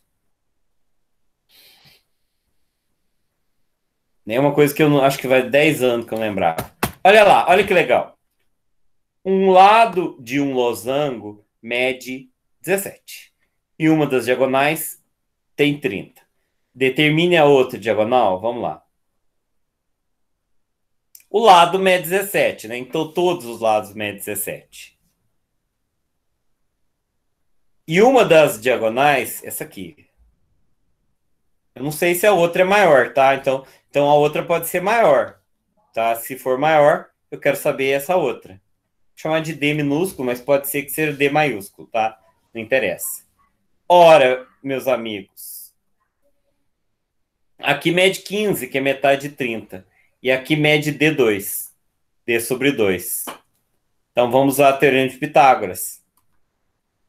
Nenhuma coisa que eu não acho que vai 10 anos que eu lembrar. Olha lá, olha que legal. Um lado de um losango mede 17. E uma das diagonais tem 30. Determine a outra diagonal. Vamos lá. O lado mede 17, né? Então todos os lados medem 17. E uma das diagonais, essa aqui. Eu não sei se a outra é maior, tá? Então, então a outra pode ser maior, tá? Se for maior, eu quero saber essa outra. Vou chamar de D minúsculo, mas pode ser que seja D maiúsculo, tá? Não interessa. Ora, meus amigos. Aqui mede 15, que é metade de 30. E aqui mede D2. D sobre 2. Então vamos à teorema de Pitágoras.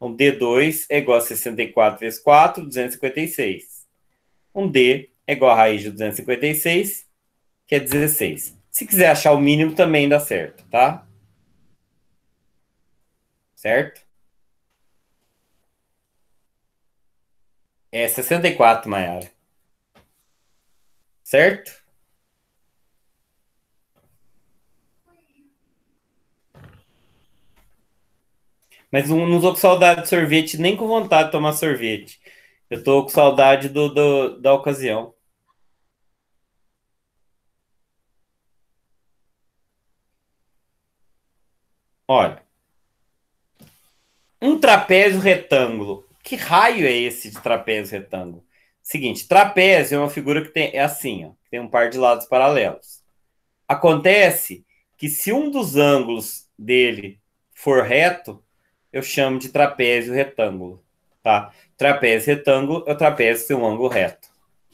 Um D2 é igual a 64 vezes 4, 256. Um D é igual a raiz de 256, que é 16. Se quiser achar o mínimo, também dá certo, tá? Certo? É 64, Maiara. Certo? Mas não, sou com saudade de sorvete, nem com vontade de tomar sorvete. Eu tô com saudade do, do da ocasião. Olha. Um trapézio retângulo. Que raio é esse de trapézio retângulo? Seguinte, trapézio é uma figura que tem, é assim, ó, tem um par de lados paralelos. Acontece que se um dos ângulos dele for reto, eu chamo de trapézio retângulo, tá? Trapézio retângulo é o trapézio que tem um ângulo reto,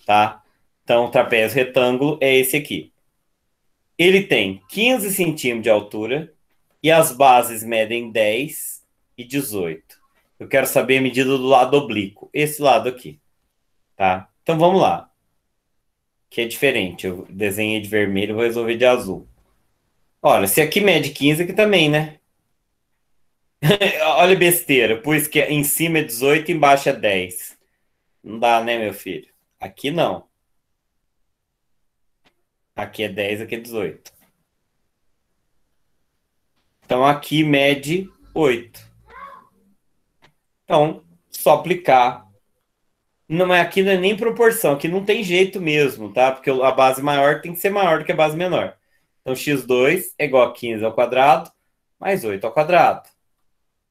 tá? Então, o trapézio retângulo é esse aqui. Ele tem 15 centímetros de altura e as bases medem 10 e 18. Eu quero saber a medida do lado oblíquo, esse lado aqui, tá? Então, vamos lá. Que é diferente, eu desenhei de vermelho, vou resolver de azul. Olha, se aqui mede 15, aqui também, né? *laughs* Olha besteira, pus que em cima é 18, e embaixo é 10. Não dá, né, meu filho? Aqui não. Aqui é 10, aqui é 18. Então aqui mede 8. Então, só aplicar. Não, mas aqui não é nem proporção, aqui não tem jeito mesmo, tá? Porque a base maior tem que ser maior do que a base menor. Então, x2 é igual a 15 ao quadrado mais 8 ao quadrado.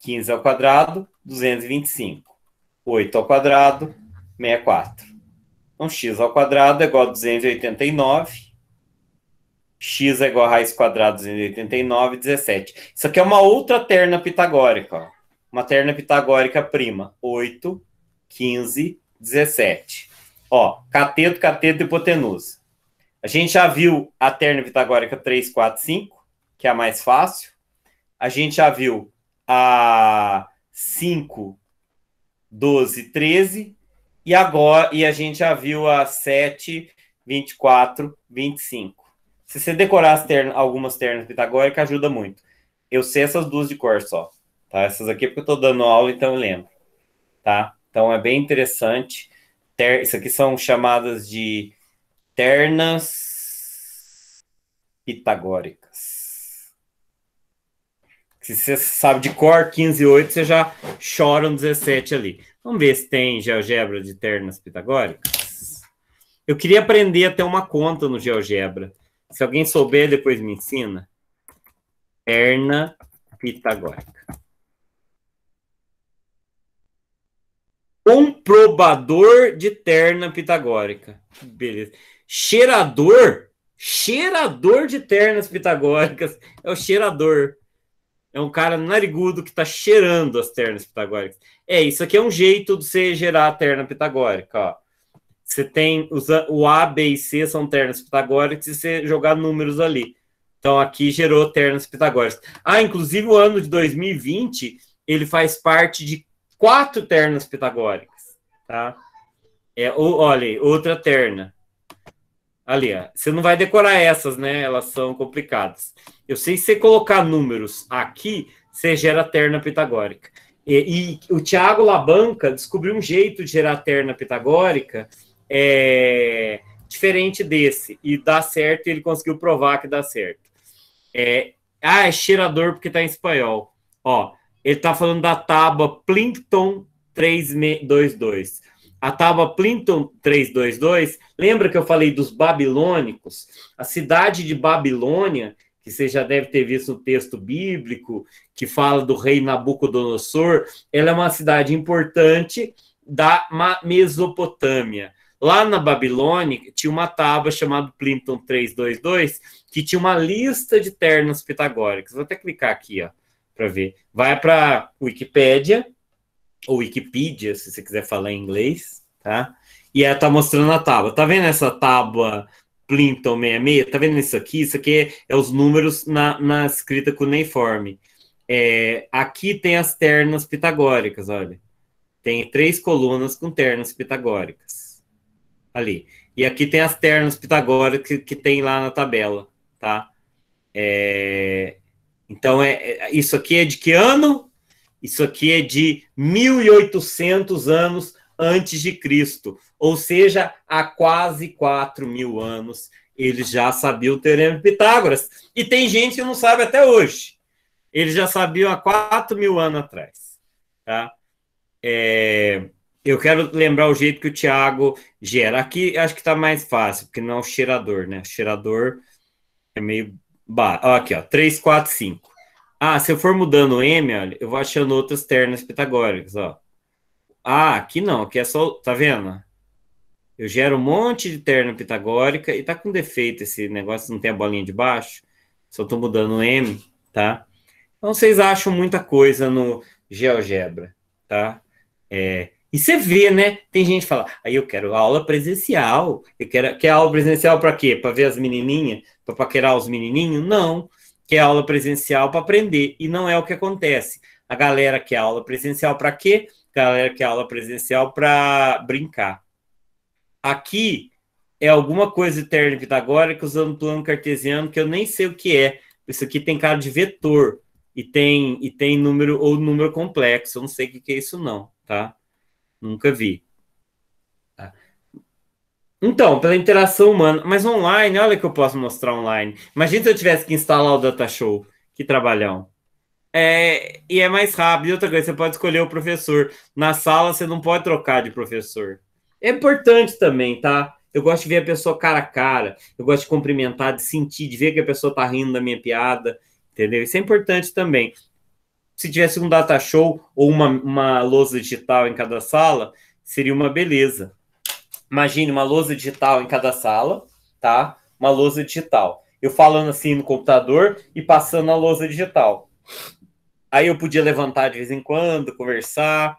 15 ao quadrado, 225. 8 ao quadrado, 64. Então, x ao quadrado é igual a 289. x é igual a raiz quadrada 289, 17. Isso aqui é uma outra terna pitagórica. Ó. Uma terna pitagórica prima. 8, 15, 17. Ó, cateto, cateto e hipotenusa. A gente já viu a terna pitagórica 3, 4, 5, que é a mais fácil. A gente já viu a 5, 12, 13 e agora e a gente já viu a 7, 24, 25. Se você decorar as ternas, algumas ternas pitagóricas, ajuda muito. Eu sei essas duas de cor só, tá? Essas aqui é porque eu estou dando aula, então eu lembro, tá? Então é bem interessante. Ter, isso aqui são chamadas de ternas pitagóricas. Se você sabe de cor 15 e 8, você já chora um 17 ali. Vamos ver se tem GeoGebra de ternas pitagóricas. Eu queria aprender até uma conta no GeoGebra. Se alguém souber, depois me ensina. Terna pitagórica. Comprovador de terna pitagórica. Beleza. Cheirador? Cheirador de ternas pitagóricas. É o cheirador é um cara narigudo que está cheirando as ternas pitagóricas. É, isso aqui é um jeito de você gerar a terna pitagórica. Ó. Você tem os, o A, B e C são ternas pitagóricas e você jogar números ali. Então aqui gerou ternas pitagóricas. Ah, inclusive o ano de 2020 ele faz parte de quatro ternas pitagóricas, tá? É, ou, olha, outra terna. Ali, você não vai decorar essas, né? Elas são complicadas. Eu sei que se você colocar números aqui, você gera terna pitagórica. E, e o Tiago Labanca descobriu um jeito de gerar terna pitagórica é, diferente desse. E dá certo, e ele conseguiu provar que dá certo. É, ah, é cheirador porque está em espanhol. Ó, ele está falando da tábua Plimpton 322 a tábua Plinton 322, lembra que eu falei dos babilônicos? A cidade de Babilônia, que você já deve ter visto no texto bíblico, que fala do rei Nabucodonosor, ela é uma cidade importante da Mesopotâmia. Lá na Babilônia tinha uma tábua chamada Plimpton 322, que tinha uma lista de ternos pitagóricos. Vou até clicar aqui, ó, para ver. Vai para Wikipédia ou Wikipedia, se você quiser falar em inglês, tá? E ela tá mostrando a tábua. Tá vendo essa tábua Plinton 66? Tá vendo isso aqui? Isso aqui é, é os números na, na escrita cuneiforme. É, aqui tem as ternas pitagóricas, olha. Tem três colunas com ternas pitagóricas. Ali. E aqui tem as ternas pitagóricas que, que tem lá na tabela, tá? É, então, é, é isso aqui é de que ano? Isso aqui é de 1800 anos antes de Cristo, ou seja, há quase 4 mil anos ele já sabia o teorema de Pitágoras. E tem gente que não sabe até hoje. Ele já sabia há 4 mil anos atrás. Tá? É, eu quero lembrar o jeito que o Tiago gera. Aqui acho que está mais fácil, porque não é o cheirador, né? O cheirador é meio... Bar... Aqui, ó, 3, 4, 5. Ah, se eu for mudando o M, olha, eu vou achando outras ternas pitagóricas, ó. Ah, aqui não, aqui é só, tá vendo? Eu gero um monte de terna pitagórica e tá com defeito esse negócio, não tem a bolinha de baixo, só tô mudando o M, tá? Então vocês acham muita coisa no GeoGebra, tá? É, e você vê, né? Tem gente que fala, aí ah, eu quero aula presencial, eu quero, quer aula presencial para quê? Para ver as menininhas, para paquerar os menininhos? Não. Não quer é aula presencial para aprender, e não é o que acontece. A galera quer aula presencial para quê? A galera quer aula presencial para brincar. Aqui é alguma coisa eterna pitagórica usando plano cartesiano que eu nem sei o que é. Isso aqui tem cara de vetor e tem e tem número ou número complexo. Eu não sei o que é isso não, tá? Nunca vi. Então, pela interação humana. Mas online, olha que eu posso mostrar online. Imagina se eu tivesse que instalar o data show, Que trabalhão. É, e é mais rápido. E outra coisa, você pode escolher o professor. Na sala, você não pode trocar de professor. É importante também, tá? Eu gosto de ver a pessoa cara a cara. Eu gosto de cumprimentar, de sentir, de ver que a pessoa tá rindo da minha piada. Entendeu? Isso é importante também. Se tivesse um data show ou uma, uma lousa digital em cada sala, seria uma beleza imagine uma lousa digital em cada sala, tá? Uma lousa digital. Eu falando assim no computador e passando a lousa digital. Aí eu podia levantar de vez em quando, conversar.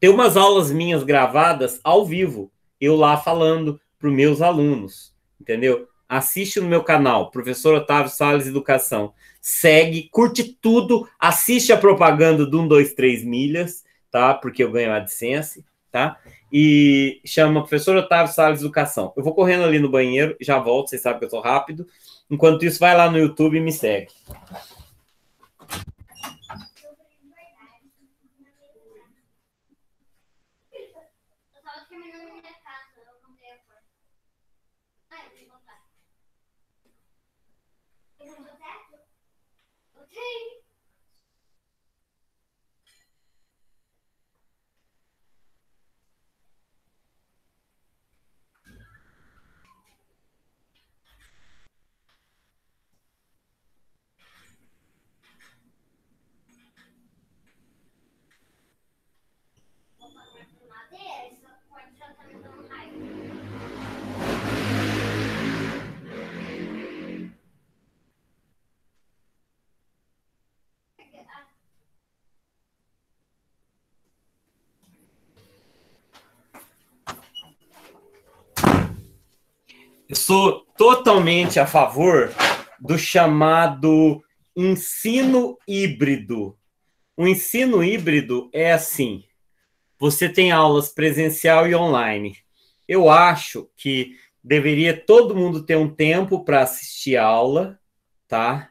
Tem umas aulas minhas gravadas ao vivo, eu lá falando para os meus alunos, entendeu? Assiste no meu canal, Professor Otávio Sales Educação. Segue, curte tudo, assiste a propaganda do 123 Milhas, tá? Porque eu ganho a AdSense, tá? e chama professor Otávio Salles Educação. Eu vou correndo ali no banheiro, já volto, vocês sabem que eu sou rápido. Enquanto isso, vai lá no YouTube e me segue. sou totalmente a favor do chamado ensino híbrido. O ensino híbrido é assim: você tem aulas presencial e online. Eu acho que deveria todo mundo ter um tempo para assistir a aula, tá?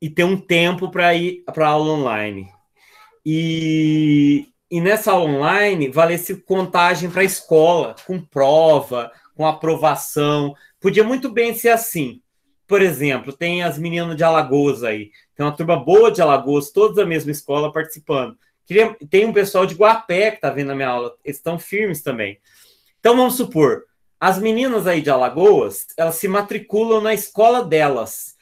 E ter um tempo para ir para aula online. E, e nessa aula online valesse contagem para a escola, com prova, com aprovação. Podia muito bem ser assim. Por exemplo, tem as meninas de Alagoas aí. Tem uma turma boa de Alagoas, todos da mesma escola participando. Tem um pessoal de Guapé que está vendo a minha aula. Eles estão firmes também. Então vamos supor, as meninas aí de Alagoas, elas se matriculam na escola delas.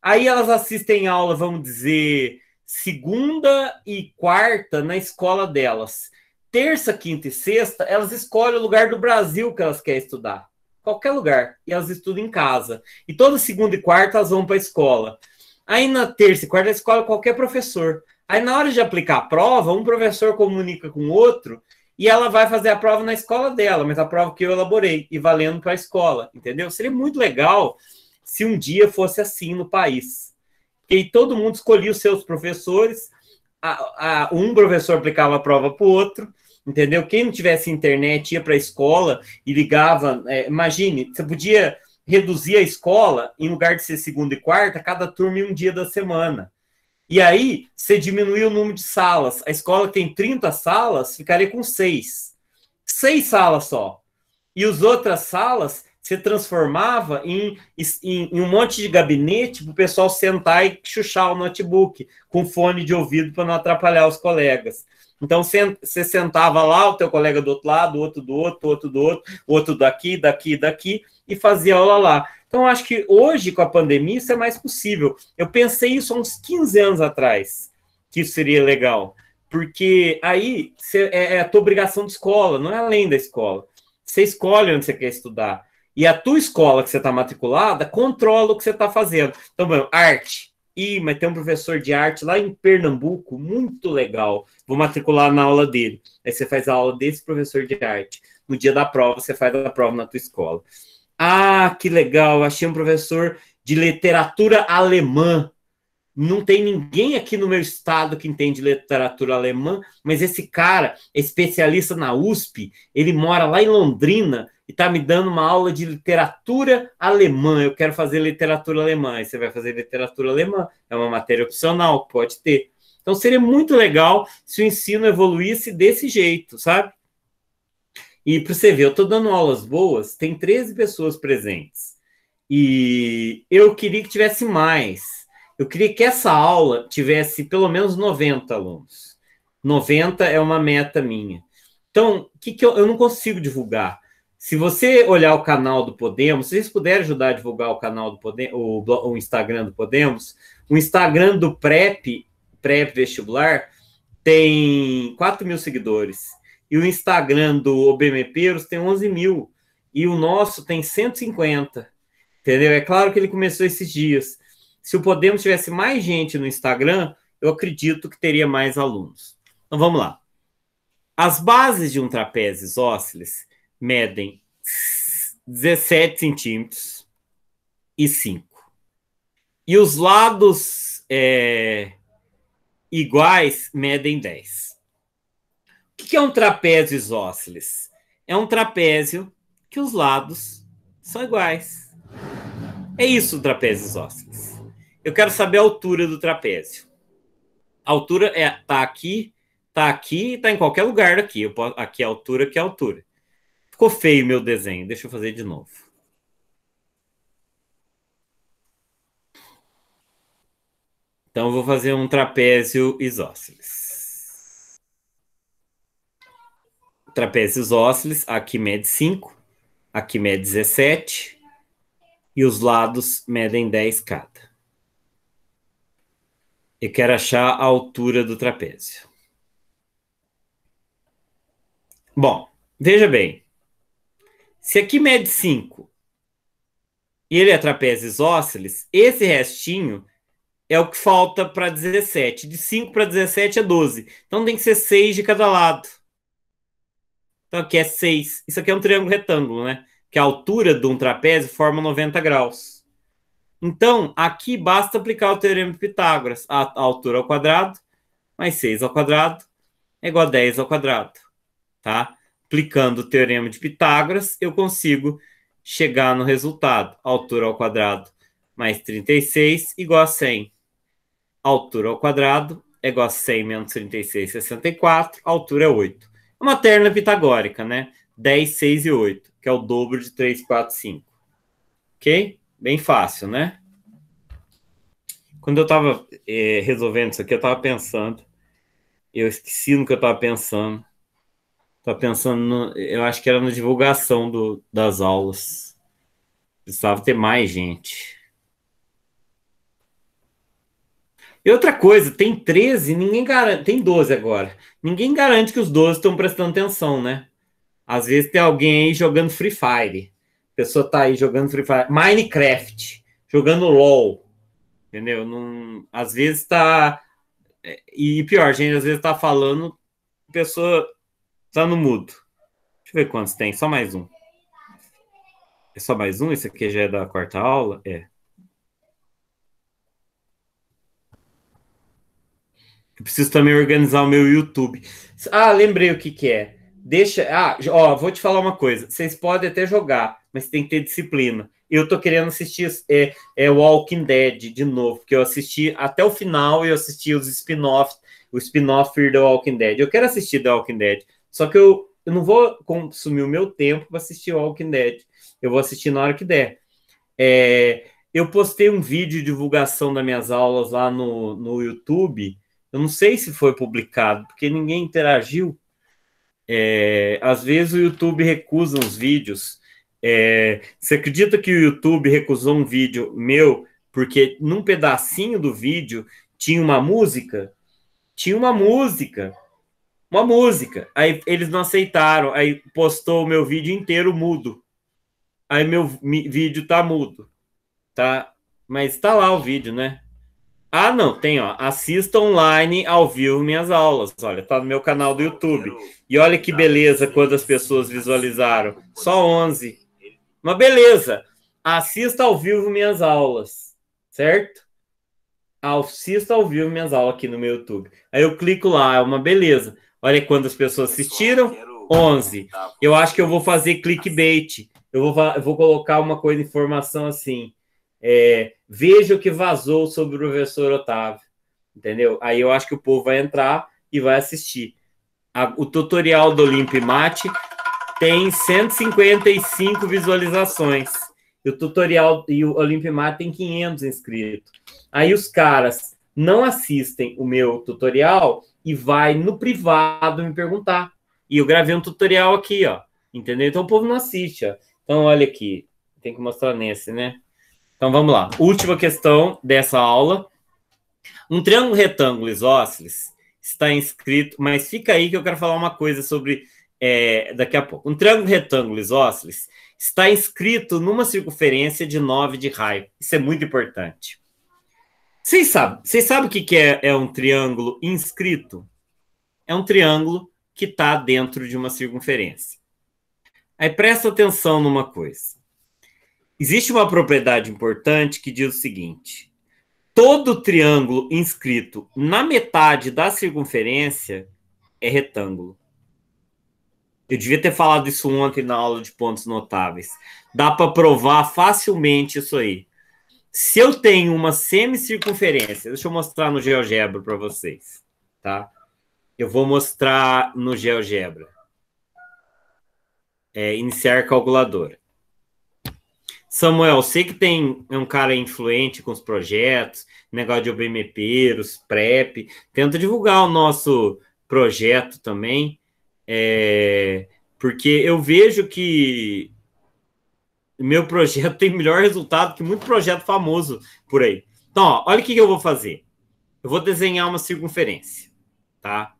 Aí elas assistem aula, vamos dizer, segunda e quarta na escola delas. Terça, quinta e sexta, elas escolhem o lugar do Brasil que elas querem estudar qualquer lugar. E elas estudam em casa. E toda segunda e quarta elas vão para a escola. Aí na terça e quarta a escola qualquer professor. Aí na hora de aplicar a prova, um professor comunica com o outro e ela vai fazer a prova na escola dela, mas a prova que eu elaborei e valendo para a escola, entendeu? Seria muito legal se um dia fosse assim no país. E todo mundo escolhia os seus professores, a, a, um professor aplicava a prova para o outro, entendeu? Quem não tivesse internet ia para a escola e ligava. É, imagine, você podia reduzir a escola, em lugar de ser segunda e quarta, cada turma em um dia da semana. E aí, você diminuiu o número de salas. A escola tem 30 salas, ficaria com seis. Seis salas só. E as outras salas você transformava em, em, em um monte de gabinete para o pessoal sentar e chuchar o notebook, com fone de ouvido para não atrapalhar os colegas. Então você sentava lá, o teu colega do outro lado, outro do outro, outro do outro, outro daqui, daqui, daqui, e fazia aula lá. Então acho que hoje, com a pandemia, isso é mais possível. Eu pensei isso há uns 15 anos atrás, que isso seria legal. Porque aí cê, é, é a tua obrigação de escola, não é além da escola. Você escolhe onde você quer estudar. E a tua escola que você está matriculada controla o que você está fazendo. Então, bom, arte. E mas tem um professor de arte lá em Pernambuco, muito legal. Vou matricular na aula dele. Aí você faz a aula desse professor de arte. No dia da prova, você faz a prova na tua escola. Ah, que legal! Achei um professor de literatura alemã não tem ninguém aqui no meu estado que entende literatura alemã, mas esse cara, especialista na USP, ele mora lá em Londrina e tá me dando uma aula de literatura alemã. Eu quero fazer literatura alemã. Aí você vai fazer literatura alemã, é uma matéria opcional, pode ter. Então seria muito legal se o ensino evoluísse desse jeito, sabe? E para você ver, eu estou dando aulas boas, tem 13 pessoas presentes. E eu queria que tivesse mais eu queria que essa aula tivesse pelo menos 90 alunos. 90 é uma meta minha. Então, o que, que eu, eu não consigo divulgar? Se você olhar o canal do Podemos, se vocês puderem ajudar a divulgar o canal do Podemos, o, o Instagram do Podemos, o Instagram do PrEP, PrEP Vestibular, tem 4 mil seguidores. E o Instagram do OBMPeiros tem 11 mil. E o nosso tem 150. Entendeu? É claro que ele começou esses dias. Se o Podemos tivesse mais gente no Instagram, eu acredito que teria mais alunos. Então vamos lá. As bases de um trapézio isósceles medem 17 centímetros e 5. E os lados é, iguais medem 10. O que é um trapézio isósceles? É um trapézio que os lados são iguais. É isso o trapézio isósceles. Eu quero saber a altura do trapézio. A altura é tá aqui, tá aqui, tá em qualquer lugar aqui. Eu posso, aqui é a altura, aqui é a altura. Ficou feio meu desenho. Deixa eu fazer de novo. Então eu vou fazer um trapézio isósceles. Trapézio isósceles, aqui mede 5, aqui mede 17 e os lados medem 10 cada. Eu quero achar a altura do trapézio. Bom, veja bem. Se aqui mede 5 e ele é trapézio isósceles, esse restinho é o que falta para 17. De 5 para 17 é 12. Então tem que ser 6 de cada lado. Então aqui é 6. Isso aqui é um triângulo retângulo, né? Que a altura de um trapézio forma 90 graus. Então, aqui basta aplicar o teorema de Pitágoras. A, altura ao quadrado mais 6 ao quadrado é igual a 10 ao quadrado. Tá? Aplicando o teorema de Pitágoras, eu consigo chegar no resultado. Altura ao quadrado mais 36 igual a 100. Altura ao quadrado é igual a 100 menos 36, 64. Altura é 8. É uma terna pitagórica, né? 10, 6 e 8, que é o dobro de 3, 4, 5. Ok? Bem fácil, né? Quando eu estava é, resolvendo isso aqui, eu estava pensando. Eu esqueci no que eu estava pensando. Estava tá pensando, no, eu acho que era na divulgação do, das aulas. Precisava ter mais gente. E outra coisa, tem 13, ninguém garante. Tem 12 agora. Ninguém garante que os 12 estão prestando atenção, né? Às vezes tem alguém aí jogando Free Fire. A pessoa tá aí jogando Free Fire, Minecraft, jogando LOL, entendeu? Não, às vezes tá. É, e pior, gente às vezes tá falando, a pessoa tá no mudo. Deixa eu ver quantos tem, só mais um. É só mais um? Esse aqui já é da quarta aula? É. Eu preciso também organizar o meu YouTube. Ah, lembrei o que que é deixa. Ah, ó, vou te falar uma coisa. Vocês podem até jogar, mas tem que ter disciplina. Eu tô querendo assistir é, é Walking Dead de novo, porque eu assisti até o final e eu assisti os spin-offs, o spin-off The Walking Dead. Eu quero assistir The Walking Dead, só que eu, eu não vou consumir o meu tempo para assistir Walking Dead. Eu vou assistir na hora que der. É, eu postei um vídeo de divulgação das minhas aulas lá no, no YouTube. Eu não sei se foi publicado, porque ninguém interagiu é, às vezes o YouTube recusa uns vídeos. É, você acredita que o YouTube recusou um vídeo meu porque num pedacinho do vídeo tinha uma música? Tinha uma música. Uma música. Aí eles não aceitaram. Aí postou o meu vídeo inteiro mudo. Aí meu vídeo tá mudo. Tá? Mas tá lá o vídeo, né? Ah, não, tem, ó. Assista online ao vivo minhas aulas. Olha, tá no meu canal do YouTube. E olha que beleza quantas pessoas visualizaram. Só 11. Mas beleza. Assista ao vivo minhas aulas, certo? Assista ao vivo minhas aulas aqui no meu YouTube. Aí eu clico lá, é uma beleza. Olha quantas pessoas assistiram. 11. Eu acho que eu vou fazer clickbait. Eu vou, eu vou colocar uma coisa, informação assim. É, veja o que vazou sobre o professor Otávio, entendeu? Aí eu acho que o povo vai entrar e vai assistir. A, o tutorial do Olimp tem 155 visualizações. E o tutorial e o Olimp tem 500 inscritos. Aí os caras não assistem o meu tutorial e vai no privado me perguntar. E eu gravei um tutorial aqui, ó. Entendeu? Então o povo não assiste, ó. Então olha aqui, tem que mostrar nesse, né? Então vamos lá. Última questão dessa aula. Um triângulo retângulo isósceles está inscrito, mas fica aí que eu quero falar uma coisa sobre é, daqui a pouco. Um triângulo retângulo isósceles está inscrito numa circunferência de 9 de raio. Isso é muito importante. Vocês sabem, vocês sabem o que, é, é um triângulo inscrito? É um triângulo que está dentro de uma circunferência. Aí presta atenção numa coisa. Existe uma propriedade importante que diz o seguinte: todo triângulo inscrito na metade da circunferência é retângulo. Eu devia ter falado isso ontem na aula de pontos notáveis. Dá para provar facilmente isso aí. Se eu tenho uma semicircunferência, deixa eu mostrar no GeoGebra para vocês, tá? Eu vou mostrar no GeoGebra. É, iniciar calculadora. Samuel, sei que tem é um cara influente com os projetos, negócio de os PrEP. Tenta divulgar o nosso projeto também, é, porque eu vejo que meu projeto *laughs* tem melhor resultado que muito projeto famoso por aí. Então, ó, olha o que, que eu vou fazer. Eu vou desenhar uma circunferência, tá?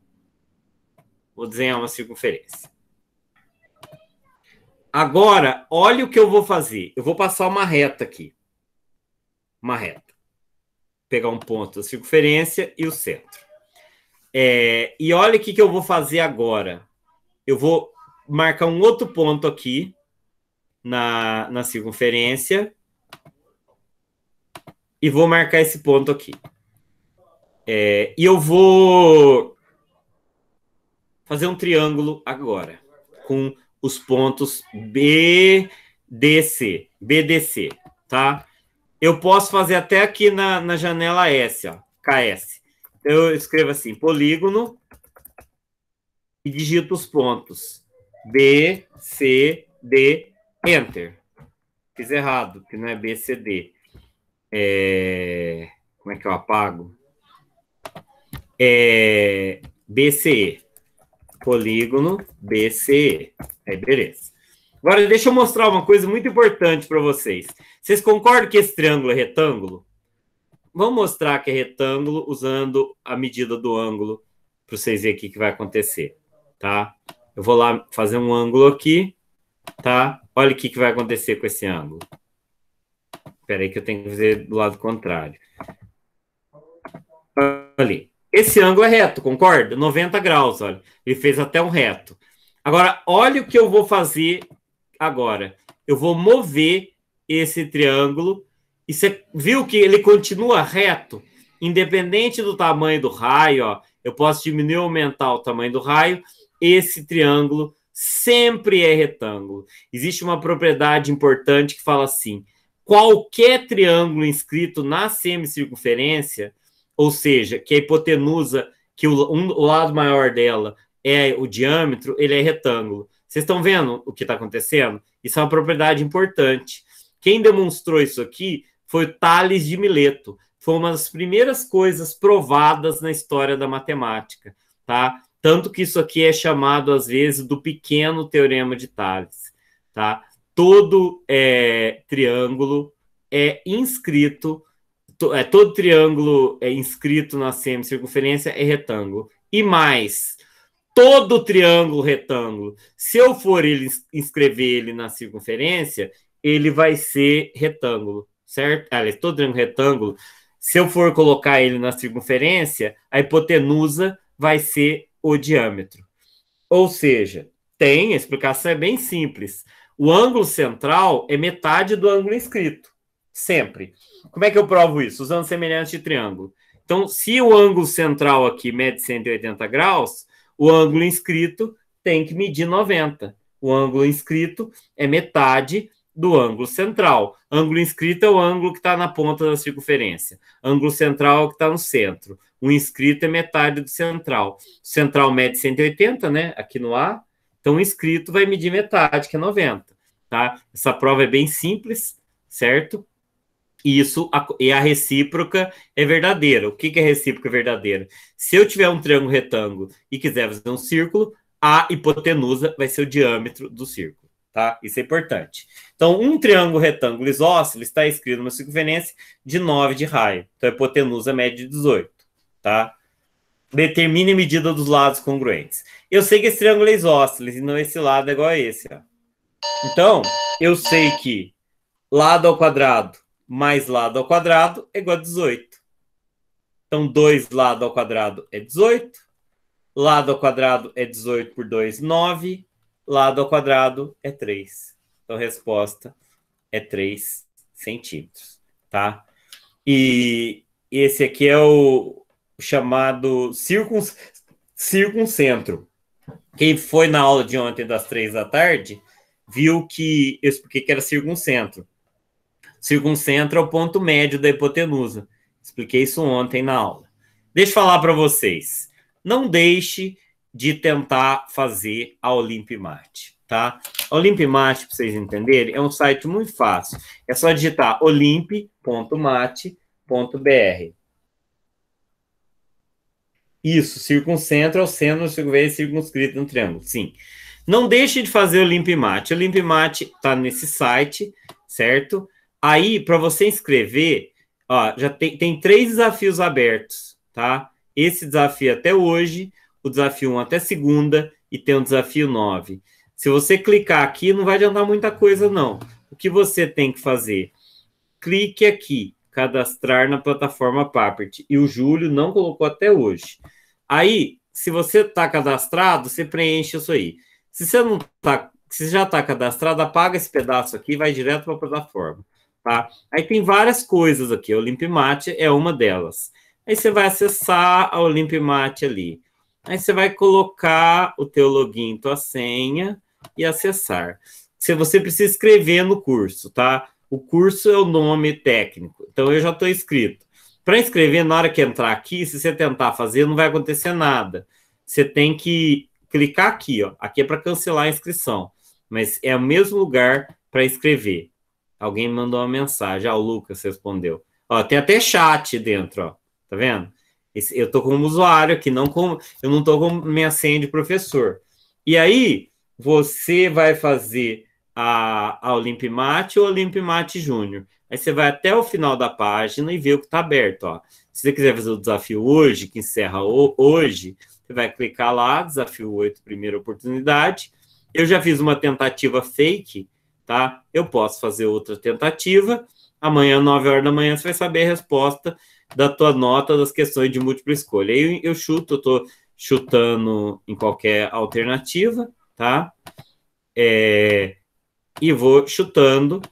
Vou desenhar uma circunferência. Agora, olha o que eu vou fazer. Eu vou passar uma reta aqui. Uma reta. pegar um ponto da circunferência e o centro. É, e olha o que, que eu vou fazer agora. Eu vou marcar um outro ponto aqui na, na circunferência e vou marcar esse ponto aqui. É, e eu vou fazer um triângulo agora com os pontos B, D, C. B, D, C, tá? Eu posso fazer até aqui na, na janela S, ó, KS. Eu escrevo assim, polígono e digito os pontos. B, C, D, Enter. Fiz errado, que não é B, C, D. É... Como é que eu apago? É... BCE. Polígono BCE. Aí, beleza. Agora, deixa eu mostrar uma coisa muito importante para vocês. Vocês concordam que esse triângulo é retângulo? Vamos mostrar que é retângulo usando a medida do ângulo para vocês verem o que, vai acontecer, tá? Eu vou lá fazer um ângulo aqui, tá? Olha o que, que vai acontecer com esse ângulo. Espera aí que eu tenho que fazer do lado contrário. Ali. Esse ângulo é reto, concorda? 90 graus, olha. Ele fez até um reto. Agora, olha o que eu vou fazer agora. Eu vou mover esse triângulo e você viu que ele continua reto, independente do tamanho do raio, ó, eu posso diminuir ou aumentar o tamanho do raio, esse triângulo sempre é retângulo. Existe uma propriedade importante que fala assim: qualquer triângulo inscrito na semicircunferência, ou seja, que é a hipotenusa, que o, um, o lado maior dela é o diâmetro, ele é retângulo. Vocês estão vendo o que está acontecendo? Isso é uma propriedade importante. Quem demonstrou isso aqui foi Tales de Mileto. Foi uma das primeiras coisas provadas na história da matemática, tá? Tanto que isso aqui é chamado às vezes do pequeno teorema de Tales, tá? Todo é, triângulo é inscrito, to, é, todo triângulo é inscrito na semicircunferência é retângulo. E mais, todo triângulo retângulo, se eu for ele inscrever ele na circunferência, ele vai ser retângulo, certo? Ah, aliás, todo triângulo retângulo, se eu for colocar ele na circunferência, a hipotenusa vai ser o diâmetro. Ou seja, tem, a explicação é bem simples. O ângulo central é metade do ângulo inscrito, sempre. Como é que eu provo isso? Usando semelhança de triângulo. Então, se o ângulo central aqui mede 180 graus, o ângulo inscrito tem que medir 90. O ângulo inscrito é metade do ângulo central. Ângulo inscrito é o ângulo que está na ponta da circunferência. Ângulo central é o que está no centro. O inscrito é metade do central. O central mede 180, né? Aqui no A. Então, o inscrito vai medir metade, que é 90. Tá? Essa prova é bem simples, certo? isso e é a recíproca é verdadeira. O que, que é recíproca verdadeira? Se eu tiver um triângulo retângulo e quiser fazer um círculo, a hipotenusa vai ser o diâmetro do círculo, tá? Isso é importante. Então, um triângulo retângulo isósceles está escrito numa circunferência de 9 de raio. Então, a hipotenusa é mede de 18, tá? Determine a medida dos lados congruentes. Eu sei que esse triângulo é isóscelo, e não esse lado é igual a esse, ó. Então, eu sei que lado ao quadrado mais lado ao quadrado é igual a 18. Então, 2 lado ao quadrado é 18. Lado ao quadrado é 18 por 2, 9. Lado ao quadrado é 3. Então, a resposta é 3 centímetros, tá? E esse aqui é o chamado circun... circuncentro. Quem foi na aula de ontem das 3 da tarde viu que eu que era circuncentro circuncentra é o ponto médio da hipotenusa. Expliquei isso ontem na aula. Deixa eu falar para vocês. Não deixe de tentar fazer a Olimpimate, tá? A Olimpimate, para vocês entenderem, é um site muito fácil. É só digitar olimp.mate.br. Isso, circuncentra o seno do circunscrito no triângulo. Sim. Não deixe de fazer o Limpmate. O Limpmate está nesse site, certo? Aí, para você inscrever, ó, já tem, tem três desafios abertos, tá? Esse desafio até hoje, o desafio 1 até segunda e tem o um desafio 9. Se você clicar aqui, não vai adiantar muita coisa, não. O que você tem que fazer? Clique aqui, cadastrar na plataforma Papert. E o Júlio não colocou até hoje. Aí, se você está cadastrado, você preenche isso aí. Se você não está, se já está cadastrado, apaga esse pedaço aqui e vai direto para a plataforma. Tá? Aí tem várias coisas aqui, a Olimpimate é uma delas. Aí você vai acessar a Olimpimate ali. Aí você vai colocar o teu login, tua senha e acessar. Se você precisa escrever no curso, tá? O curso é o nome técnico. Então eu já estou inscrito. Para inscrever, na hora que entrar aqui, se você tentar fazer, não vai acontecer nada. Você tem que clicar aqui, ó. Aqui é para cancelar a inscrição, mas é o mesmo lugar para inscrever. Alguém mandou uma mensagem. Ah, o Lucas respondeu. Ó, tem até chat dentro, ó. Tá vendo? Esse, eu tô como usuário aqui, não como. Eu não tô como minha senha de professor. E aí, você vai fazer a, a Olimpimate ou Olimpimate Júnior. Aí você vai até o final da página e vê o que tá aberto. Ó. Se você quiser fazer o desafio hoje, que encerra hoje, você vai clicar lá, desafio 8, primeira oportunidade. Eu já fiz uma tentativa fake tá? Eu posso fazer outra tentativa. Amanhã, 9 horas da manhã, você vai saber a resposta da tua nota das questões de múltipla escolha. Aí eu, eu chuto, eu tô chutando em qualquer alternativa, tá? É, e vou chutando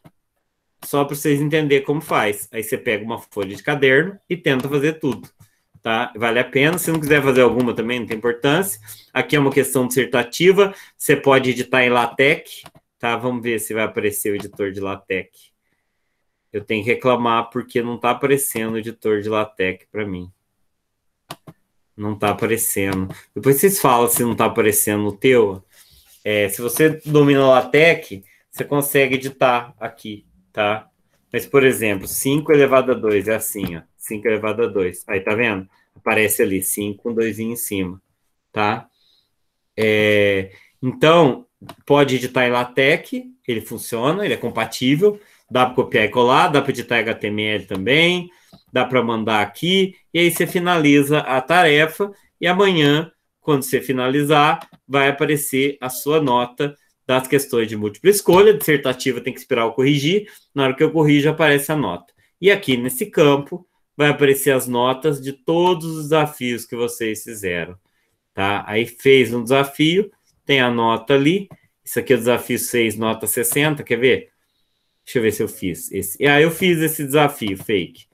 só para vocês entenderem como faz. Aí você pega uma folha de caderno e tenta fazer tudo, tá? Vale a pena. Se não quiser fazer alguma também, não tem importância. Aqui é uma questão dissertativa. Você pode editar em LaTeX, Tá, vamos ver se vai aparecer o editor de LaTeX. Eu tenho que reclamar porque não tá aparecendo o editor de LaTeX para mim. Não tá aparecendo. Depois vocês falam se não tá aparecendo o teu. É, se você domina LaTeX, você consegue editar aqui, tá? Mas, por exemplo, 5 elevado a 2 é assim, ó. 5 elevado a 2. Aí, tá vendo? Aparece ali, 5 com 2 em cima, tá? É, então, pode editar em LaTeX, ele funciona, ele é compatível, dá para copiar e colar, dá para editar HTML também, dá para mandar aqui, e aí você finaliza a tarefa, e amanhã, quando você finalizar, vai aparecer a sua nota das questões de múltipla escolha, dissertativa tem que esperar eu corrigir, na hora que eu corrijo aparece a nota. E aqui nesse campo vai aparecer as notas de todos os desafios que vocês fizeram, tá? Aí fez um desafio, tem a nota ali. Isso aqui é o desafio 6, nota 60. Quer ver? Deixa eu ver se eu fiz esse. Ah, eu fiz esse desafio fake.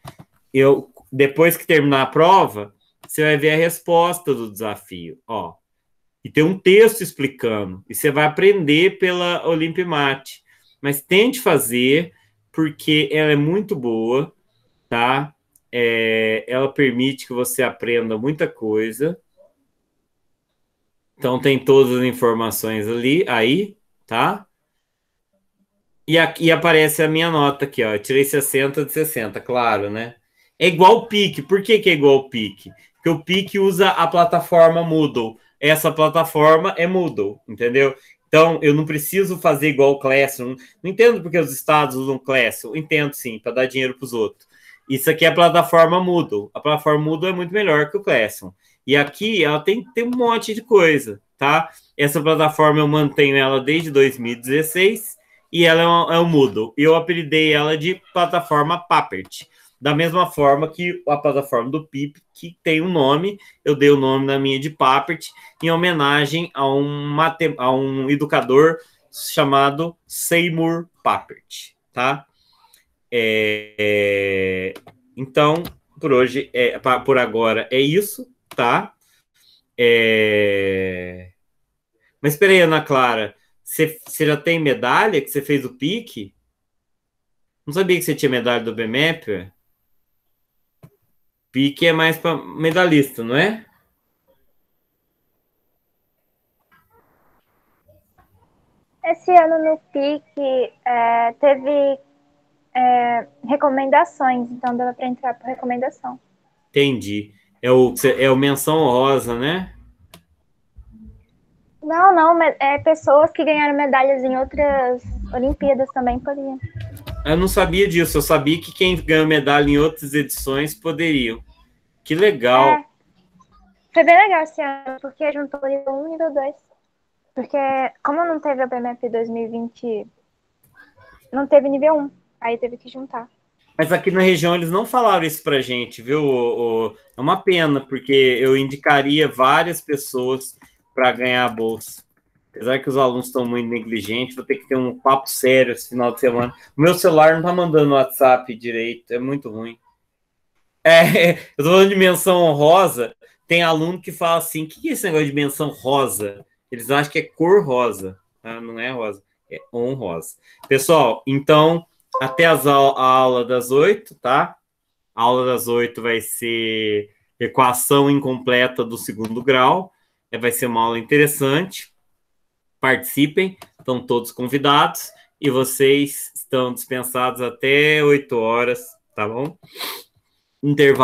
Eu, depois que terminar a prova, você vai ver a resposta do desafio. Ó, e tem um texto explicando. E você vai aprender pela Olimpimate. Mas tente fazer, porque ela é muito boa, tá? É, ela permite que você aprenda muita coisa. Então tem todas as informações ali, aí, tá? E aqui aparece a minha nota aqui, ó. Eu tirei 60 de 60, claro, né? É igual o PIC. Por que, que é igual o PIC? Porque o PIC usa a plataforma Moodle. Essa plataforma é Moodle, entendeu? Então, eu não preciso fazer igual o Classroom. Não entendo porque os estados usam Classroom. Entendo, sim, para dar dinheiro para os outros. Isso aqui é a plataforma Moodle. A plataforma Moodle é muito melhor que o Classroom. E aqui ela tem que ter um monte de coisa, tá? Essa plataforma eu mantenho ela desde 2016 e ela é um, é um Moodle. eu apelidei ela de plataforma Papert. Da mesma forma que a plataforma do PIP, que tem um nome, eu dei o nome na minha de Papert, em homenagem a um, matem a um educador chamado Seymour Papert, tá? É, é, então, por hoje, é, por agora é isso tá? É... Mas peraí, Ana Clara, você, já tem medalha que você fez o pique? Não sabia que você tinha medalha do BMAP? Pique é mais para medalhista, não é? Esse ano no pique é, teve é, recomendações, então dava para entrar por recomendação. Entendi. É o, é o menção rosa, né? Não, não, é pessoas que ganharam medalhas em outras Olimpíadas também podiam. Eu não sabia disso, eu sabia que quem ganha medalha em outras edições poderia. Que legal. É. Foi bem legal esse ano, porque juntou nível 1 e nível 2. Porque como não teve a BMF 2020, não teve nível 1, aí teve que juntar. Mas aqui na região eles não falaram isso pra gente, viu? O, o, é uma pena, porque eu indicaria várias pessoas para ganhar a bolsa. Apesar que os alunos estão muito negligentes, vou ter que ter um papo sério esse final de semana. meu celular não tá mandando WhatsApp direito, é muito ruim. É, *laughs* eu tô falando de menção honrosa, tem aluno que fala assim, o que é esse negócio de menção rosa? Eles acham que é cor rosa, ah, não é rosa, é honrosa. Pessoal, então até as a, a aula das oito, tá? A aula das oito vai ser equação incompleta do segundo grau. É, vai ser uma aula interessante. Participem, estão todos convidados e vocês estão dispensados até 8 horas, tá bom? Intervalo.